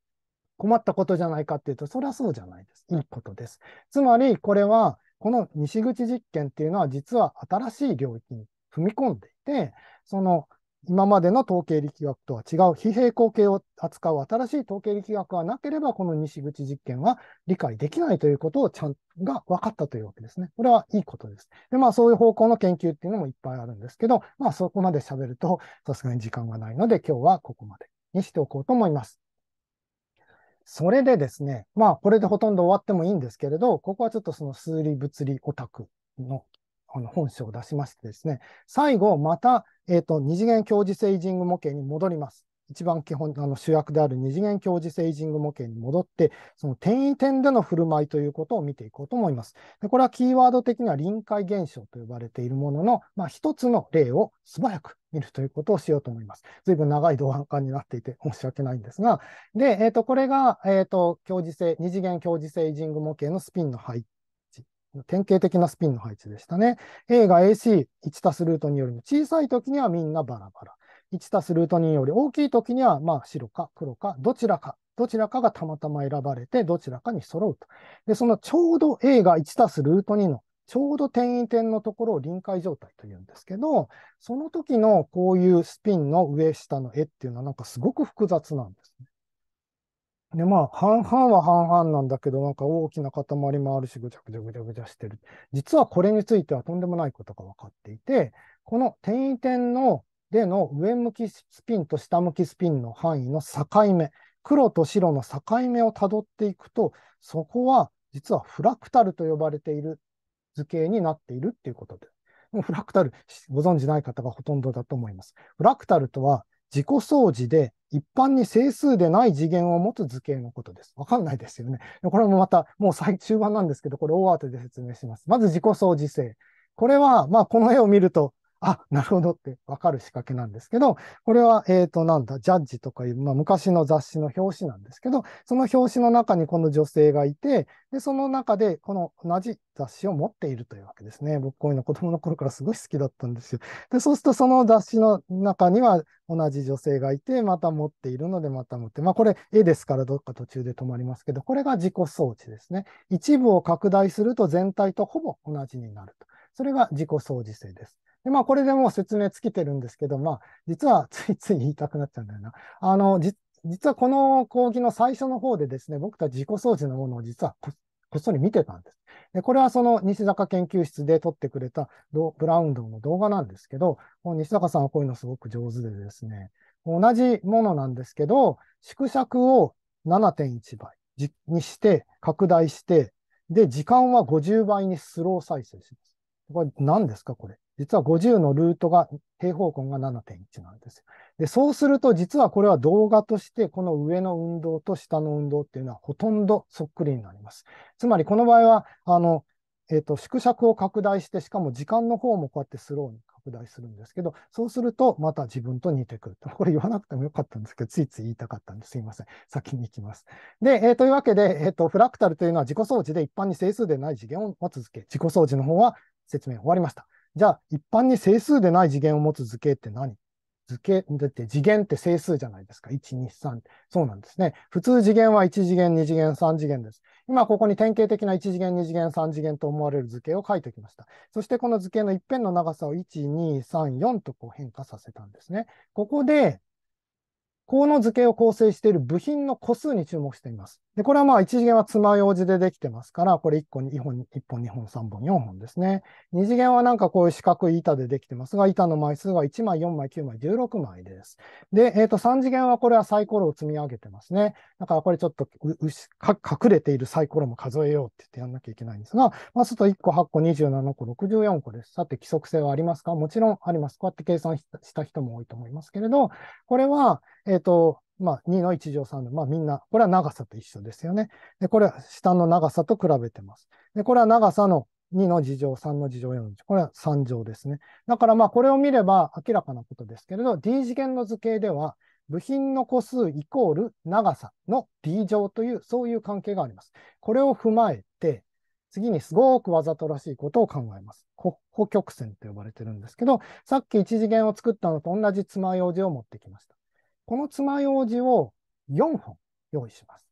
困ったことじゃないかっていうと、それはそうじゃないです。いいことです。つまり、これは、この西口実験っていうのは、実は新しい領域に踏み込んでいて、その今までの統計力学とは違う非平行形を扱う新しい統計力学がなければ、この西口実験は理解できないということをちゃんが分かったというわけですね。これはいいことです。で、まあそういう方向の研究っていうのもいっぱいあるんですけど、まあそこまで喋るとさすがに時間がないので、今日はここまでにしておこうと思います。それでですね、まあこれでほとんど終わってもいいんですけれど、ここはちょっとその数理物理オタクのあの本書を出しましてですね、最後、また、えーと、二次元教授性イジング模型に戻ります。一番基本あの主役である二次元教授性イジング模型に戻って、その転移点での振る舞いということを見ていこうと思います。でこれはキーワード的には臨界現象と呼ばれているものの、まあ、一つの例を素早く見るということをしようと思います。随分長い動画化になっていて申し訳ないんですが、で、えっ、ー、と、これが、えっ、ー、と、教授性、二次元教授性イジング模型のスピンの入っ典型的なスピンの配置でしたね。A が AC1 たすルート2よりも小さい時にはみんなバラバラ。1たすルート2より大きい時には、まあ白か黒かどちらか、どちらかがたまたま選ばれてどちらかに揃うと。で、そのちょうど A が1たすルート2のちょうど点位点のところを臨界状態というんですけど、その時のこういうスピンの上下の絵っていうのはなんかすごく複雑なんですね。で、まあ、半々は半々なんだけど、なんか大きな塊もあるし、ぐちゃぐちゃぐちゃぐちゃしてる。実はこれについてはとんでもないことが分かっていて、この点位点のでの上向きスピンと下向きスピンの範囲の境目、黒と白の境目をたどっていくと、そこは実はフラクタルと呼ばれている図形になっているっていうことで。フラクタル、ご存じない方がほとんどだと思います。フラクタルとは、自己相似で一般に整数でない次元を持つ図形のことです。わかんないですよね。これもまた、もう最中盤なんですけど、これ大当てで説明します。まず自己相似性。これは、まあ、この絵を見ると、あ、なるほどってわかる仕掛けなんですけど、これは、えっ、ー、と、なんだ、ジャッジとかいう、まあ、昔の雑誌の表紙なんですけど、その表紙の中にこの女性がいて、で、その中で、この同じ雑誌を持っているというわけですね。僕、こういうの子供の頃からすごい好きだったんですよ。で、そうすると、その雑誌の中には同じ女性がいて、また持っているので、また持って、まあ、これ、絵ですから、どっか途中で止まりますけど、これが自己装置ですね。一部を拡大すると全体とほぼ同じになると。それが自己掃除性です。で、まあ、これでもう説明つきてるんですけど、まあ、実は ついつい言いたくなっちゃうんだよな。あの、実はこの講義の最初の方でですね、僕たち自己装置のものを実はこっそり見てたんです。でこれはその西坂研究室で撮ってくれたブラウンドの動画なんですけど、この西坂さんはこういうのすごく上手でですね、同じものなんですけど、縮尺を7.1倍にして、拡大して、で、時間は50倍にスロー再生します。これ何ですかこれ。実は50のルートが、平方根が7.1なんですよ。で、そうすると、実はこれは動画として、この上の運動と下の運動っていうのはほとんどそっくりになります。つまり、この場合は、あの、えっ、ー、と、縮尺を拡大して、しかも時間の方もこうやってスローに拡大するんですけど、そうすると、また自分と似てくると。これ言わなくてもよかったんですけど、ついつい言いたかったんです。すいません。先に行きます。で、えー、というわけで、えっ、ー、と、フラクタルというのは自己装置で一般に整数でない次元を持つけ。自己装置の方は説明終わりました。じゃあ、一般に整数でない次元を持つ図形って何図形、だって次元って整数じゃないですか。1、2、3。そうなんですね。普通次元は1次元、2次元、3次元です。今ここに典型的な1次元、2次元、3次元と思われる図形を書いておきました。そしてこの図形の一辺の長さを1、2、3、4とこう変化させたんですね。ここで、項の図形を構成している部品の個数に注目しています。で、これはまあ一次元は爪楊枝でできてますから、これ1個に1本、1本、2本、3本、4本ですね。二次元はなんかこういう四角い板でできてますが、板の枚数が1枚、4枚、9枚、16枚です。で、えっ、ー、と、三次元はこれはサイコロを積み上げてますね。だからこれちょっと隠れているサイコロも数えようって言ってやんなきゃいけないんですが、まあ、すると1個、8個、27個、64個です。さて、規則性はありますかもちろんあります。こうやって計算した人も多いと思いますけれど、これは、えっ、ー、と、まあ、2の1乗3の、まあ、みんな、これは長さと一緒ですよね。で、これは下の長さと比べてます。で、これは長さの2の次乗、3の次乗、4の事乗。これは3乗ですね。だからまあ、これを見れば明らかなことですけれど、D 次元の図形では、部品の個数イコール長さの D 乗という、そういう関係があります。これを踏まえて、次にすごくわざとらしいことを考えます。補曲線と呼ばれてるんですけど、さっき1次元を作ったのと同じ爪楊枝を持ってきました。この爪楊枝を4本用意します。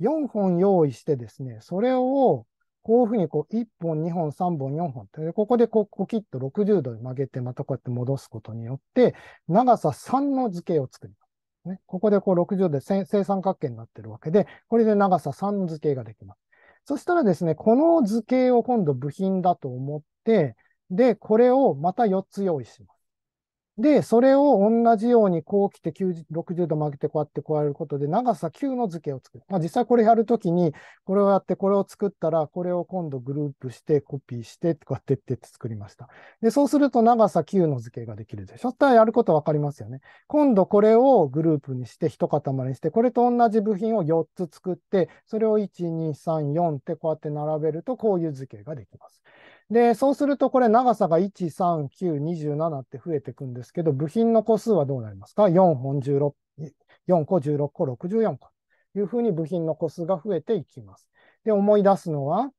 4本用意してですね、それをこういうふうにこう1本、2本、3本、4本って、ここでこうコキッと60度に曲げて、またこうやって戻すことによって、長さ3の図形を作ります。ね、ここでこう60度で正三角形になってるわけで、これで長さ3の図形ができます。そしたらですね、この図形を今度部品だと思って、で、これをまた4つ用意します。で、それを同じようにこう来て60度曲げてこうやってこうやることで長さ9の図形を作る。まあ、実際これやるときに、これをやってこれを作ったら、これを今度グループしてコピーして、こうやってって作りました。で、そうすると長さ9の図形ができるでしょ。そしたらやることわかりますよね。今度これをグループにして、一塊にして、これと同じ部品を4つ作って、それを1、2、3、4ってこうやって並べると、こういう図形ができます。で、そうするとこれ長さが1、3、9、27って増えていくんですけど、部品の個数はどうなりますか ?4 本16、4個、16個、64個。というふうに部品の個数が増えていきます。で、思い出すのは、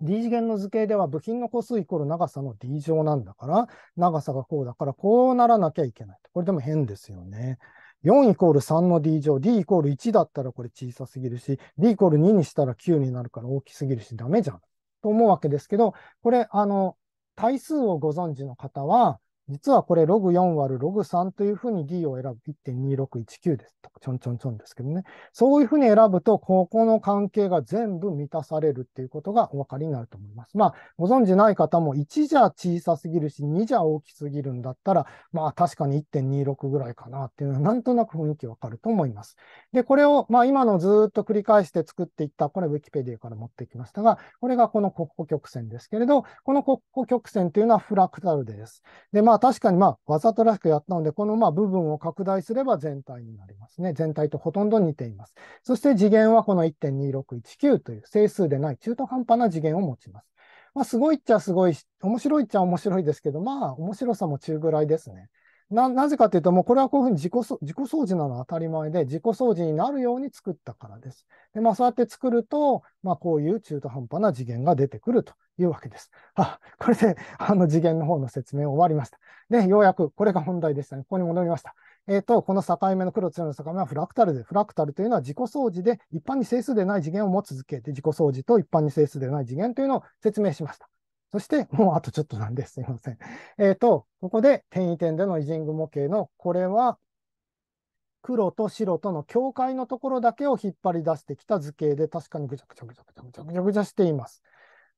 D 次元の図形では部品の個数イコール長さの D 乗なんだから、長さがこうだから、こうならなきゃいけない。これでも変ですよね。4イコール3の D 乗、D イコール1だったらこれ小さすぎるし、D イコール2にしたら9になるから大きすぎるし、ダメじゃん。と思うわけですけど、これ、あの、対数をご存知の方は、実はこれ、ログ4割るログ3というふうに D を選ぶ1.2619ですとか、ちょんちょんちょんですけどね。そういうふうに選ぶと、ここの関係が全部満たされるっていうことがお分かりになると思います。まあ、ご存知ない方も1じゃ小さすぎるし、2じゃ大きすぎるんだったら、まあ確かに1.26ぐらいかなっていうのは、なんとなく雰囲気わかると思います。で、これを、まあ今のずっと繰り返して作っていった、これ Wikipedia から持ってきましたが、これがこの国庫曲線ですけれど、この国庫曲線というのはフラクタルです。で、まああ確かにまあわざとらしくやったので、このまあ部分を拡大すれば全体になりますね。全体とほとんど似ています。そして次元はこの1.2619という整数でない中途半端な次元を持ちます。まあすごいっちゃすごいし、面白いっちゃ面白いですけど、まあ面白さも中ぐらいですね。な、なぜかというと、もうこれはこういうふうに自己自己掃除なのは当たり前で、自己掃除になるように作ったからです。で、まあそうやって作ると、まあこういう中途半端な次元が出てくるというわけです。あ、これで、あの次元の方の説明終わりました。で、ようやくこれが本題でしたね。ここに戻りました。えっ、ー、と、この境目の黒と白の境目はフラクタルで、フラクタルというのは自己掃除で一般に整数でない次元を持つ続けで、自己掃除と一般に整数でない次元というのを説明しました。そして、もうあとちょっとなんです。すいません。えっ、ー、と、ここで転移点でのイジング模型の、これは黒と白との境界のところだけを引っ張り出してきた図形で、確かにぐちゃぐちゃぐちゃぐちゃぐちゃぐちゃぐちゃしています。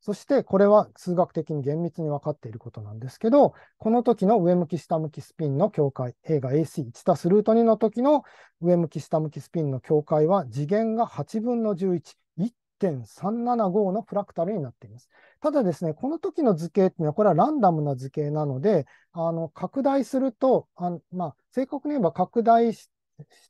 そして、これは数学的に厳密に分かっていることなんですけど、この時の上向き下向きスピンの境界、A が AC1 たすルート2の時の上向き下向きスピンの境界は次元が8分の11、1.375のフラクタルになっています。ただですね、この時の図形っていうのは、これはランダムな図形なので、あの拡大すると、あまあ、正確に言えば拡大し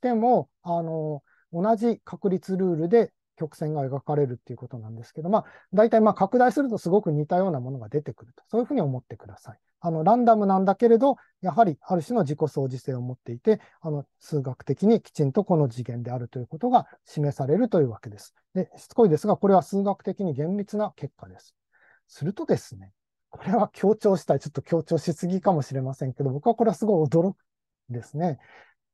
ても、あの同じ確率ルールで曲線が描かれるっていうことなんですけど、まあ、大体まあ拡大するとすごく似たようなものが出てくると、そういうふうに思ってください。あのランダムなんだけれど、やはりある種の自己相似性を持っていて、あの数学的にきちんとこの次元であるということが示されるというわけです。でしつこいですが、これは数学的に厳密な結果です。するとですね、これは強調したい、ちょっと強調しすぎかもしれませんけど、僕はこれはすごい驚くんですね。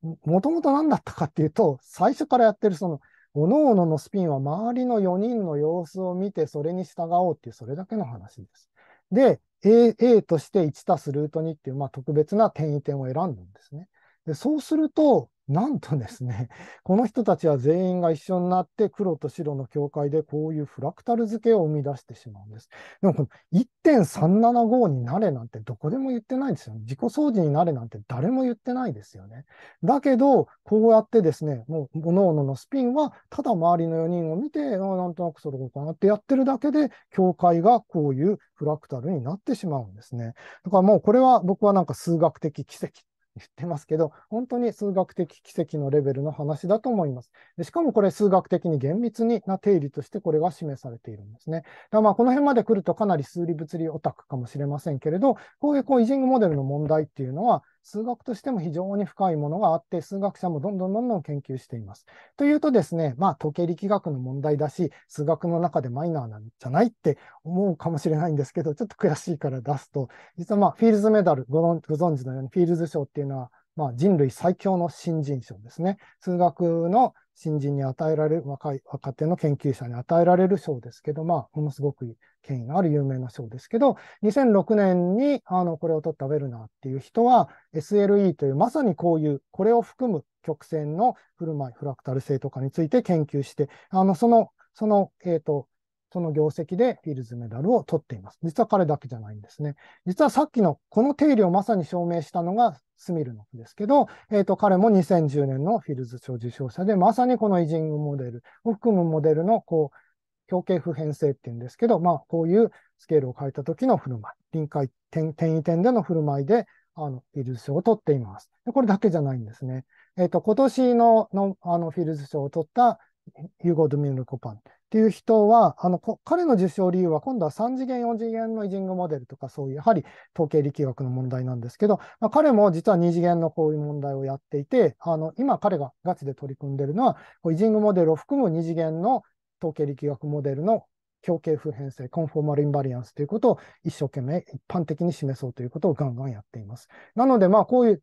もともと何だったかっていうと、最初からやってるその、おのおののスピンは周りの4人の様子を見て、それに従おうっていう、それだけの話です。で、A, A として1たすルート2っていう、まあ、特別な転移点を選んだんですね。で、そうすると、なんとですね、この人たちは全員が一緒になって黒と白の境界でこういうフラクタル付けを生み出してしまうんです。でもこの1.375になれなんてどこでも言ってないですよね。自己掃除になれなんて誰も言ってないですよね。だけど、こうやってですね、もう各々のスピンはただ周りの4人を見て、なんとなくそれを行ってやってるだけで、境界がこういうフラクタルになってしまうんですね。だからもうこれは僕はなんか数学的奇跡言ってますけど、本当に数学的奇跡のレベルの話だと思います。でしかもこれ数学的に厳密にな定理としてこれが示されているんですね。だまあこの辺まで来るとかなり数理物理オタクかもしれませんけれど、こういうこうイジングモデルの問題っていうのは、数学としても非常に深いものがあって、数学者もどんどんどんどん研究しています。というとですね、まあ、時計力学の問題だし、数学の中でマイナーなんじゃないって思うかもしれないんですけど、ちょっと悔しいから出すと、実はまあ、フィールズメダル、ご存知のように、フィールズ賞っていうのは、まあ、人類最強の新人賞ですね。数学の新人に与えられる、若い、若手の研究者に与えられる賞ですけど、まあ、ものすごく権威がある有名な賞ですけど、2006年に、あの、これを取ったウェルナーっていう人は、SLE という、まさにこういう、これを含む曲線の振る舞い、フラクタル性とかについて研究して、あの、その、その、えっ、ー、と、その業績でフィールズメダルを取っています。実は彼だけじゃないんですね。実はさっきのこの定理をまさに証明したのがスミルノフですけど、えっ、ー、と、彼も2010年のフィールズ賞受賞者で、まさにこのイジングモデルを含むモデルの、こう、表形普遍性っていうんですけど、まあ、こういうスケールを変えた時の振る舞い、臨界点、転移点での振る舞いで、あの、フィールズ賞を取っています。これだけじゃないんですね。えっ、ー、と、今年ののあのフィールズ賞を取ったユーゴ・ドミルコパン。っていう人は、あの彼の受賞理由は、今度は3次元、4次元のイジングモデルとか、そういうやはり統計力学の問題なんですけど、まあ、彼も実は2次元のこういう問題をやっていて、あの今、彼がガチで取り組んでるのは、イジングモデルを含む2次元の統計力学モデルの表形普遍性、コンフォーマルインバリアンスということを一生懸命一般的に示そうということをガンガンやっています。なので、まあ、こういう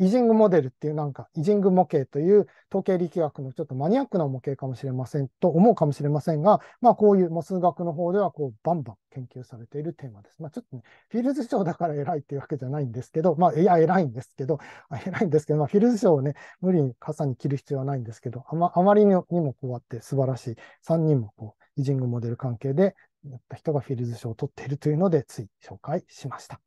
イジングモデルっていうなんか、イジング模型という統計力学のちょっとマニアックな模型かもしれませんと思うかもしれませんが、まあこういう数学の方ではこうバンバン研究されているテーマです。まあちょっとね、フィールズ賞だから偉いっていうわけじゃないんですけど、まあいや偉いんですけど、偉いんですけど、まあフィールズ賞をね、無理に傘に切る必要はないんですけど、あまあまりにもこうやって素晴らしい3人もこう、イジングモデル関係でやった人がフィールズ賞を取っているというので、つい紹介しました。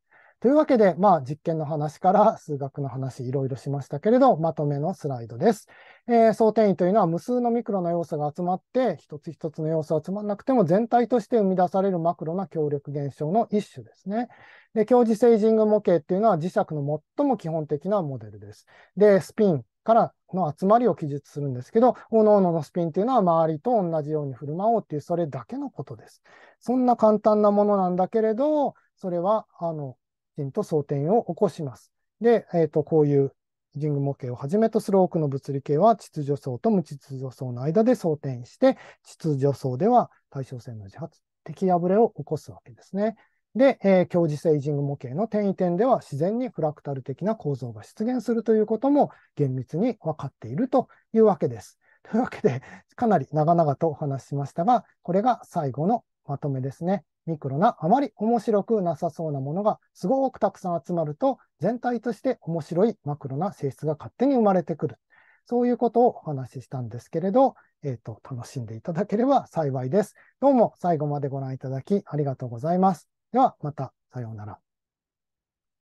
というわけで、まあ、実験の話から数学の話いろいろしましたけれど、まとめのスライドです。えー、想定位というのは無数のミクロな要素が集まって、一つ一つの要素は集まらなくても全体として生み出されるマクロな協力現象の一種ですね。で、強磁性イジング模型っていうのは磁石の最も基本的なモデルです。で、スピンからの集まりを記述するんですけど、各々のスピンっていうのは周りと同じように振る舞おうっていう、それだけのことです。そんな簡単なものなんだけれど、それは、あの、人と争点を起こします。で、えー、とこういうング模型をはじめとする多くの物理系は秩序層と無秩序層の間で争点して、秩序層では対称性の自発的破れを起こすわけですね。で、えー、強磁性ング模型の転移点では自然にフラクタル的な構造が出現するということも厳密に分かっているというわけです。というわけで、かなり長々とお話ししましたが、これが最後のまとめですね。ミクロな、あまり面白くなさそうなものがすごくたくさん集まると、全体として面白いマクロな性質が勝手に生まれてくる。そういうことをお話ししたんですけれど、えっ、ー、と、楽しんでいただければ幸いです。どうも最後までご覧いただきありがとうございます。では、また。さようなら。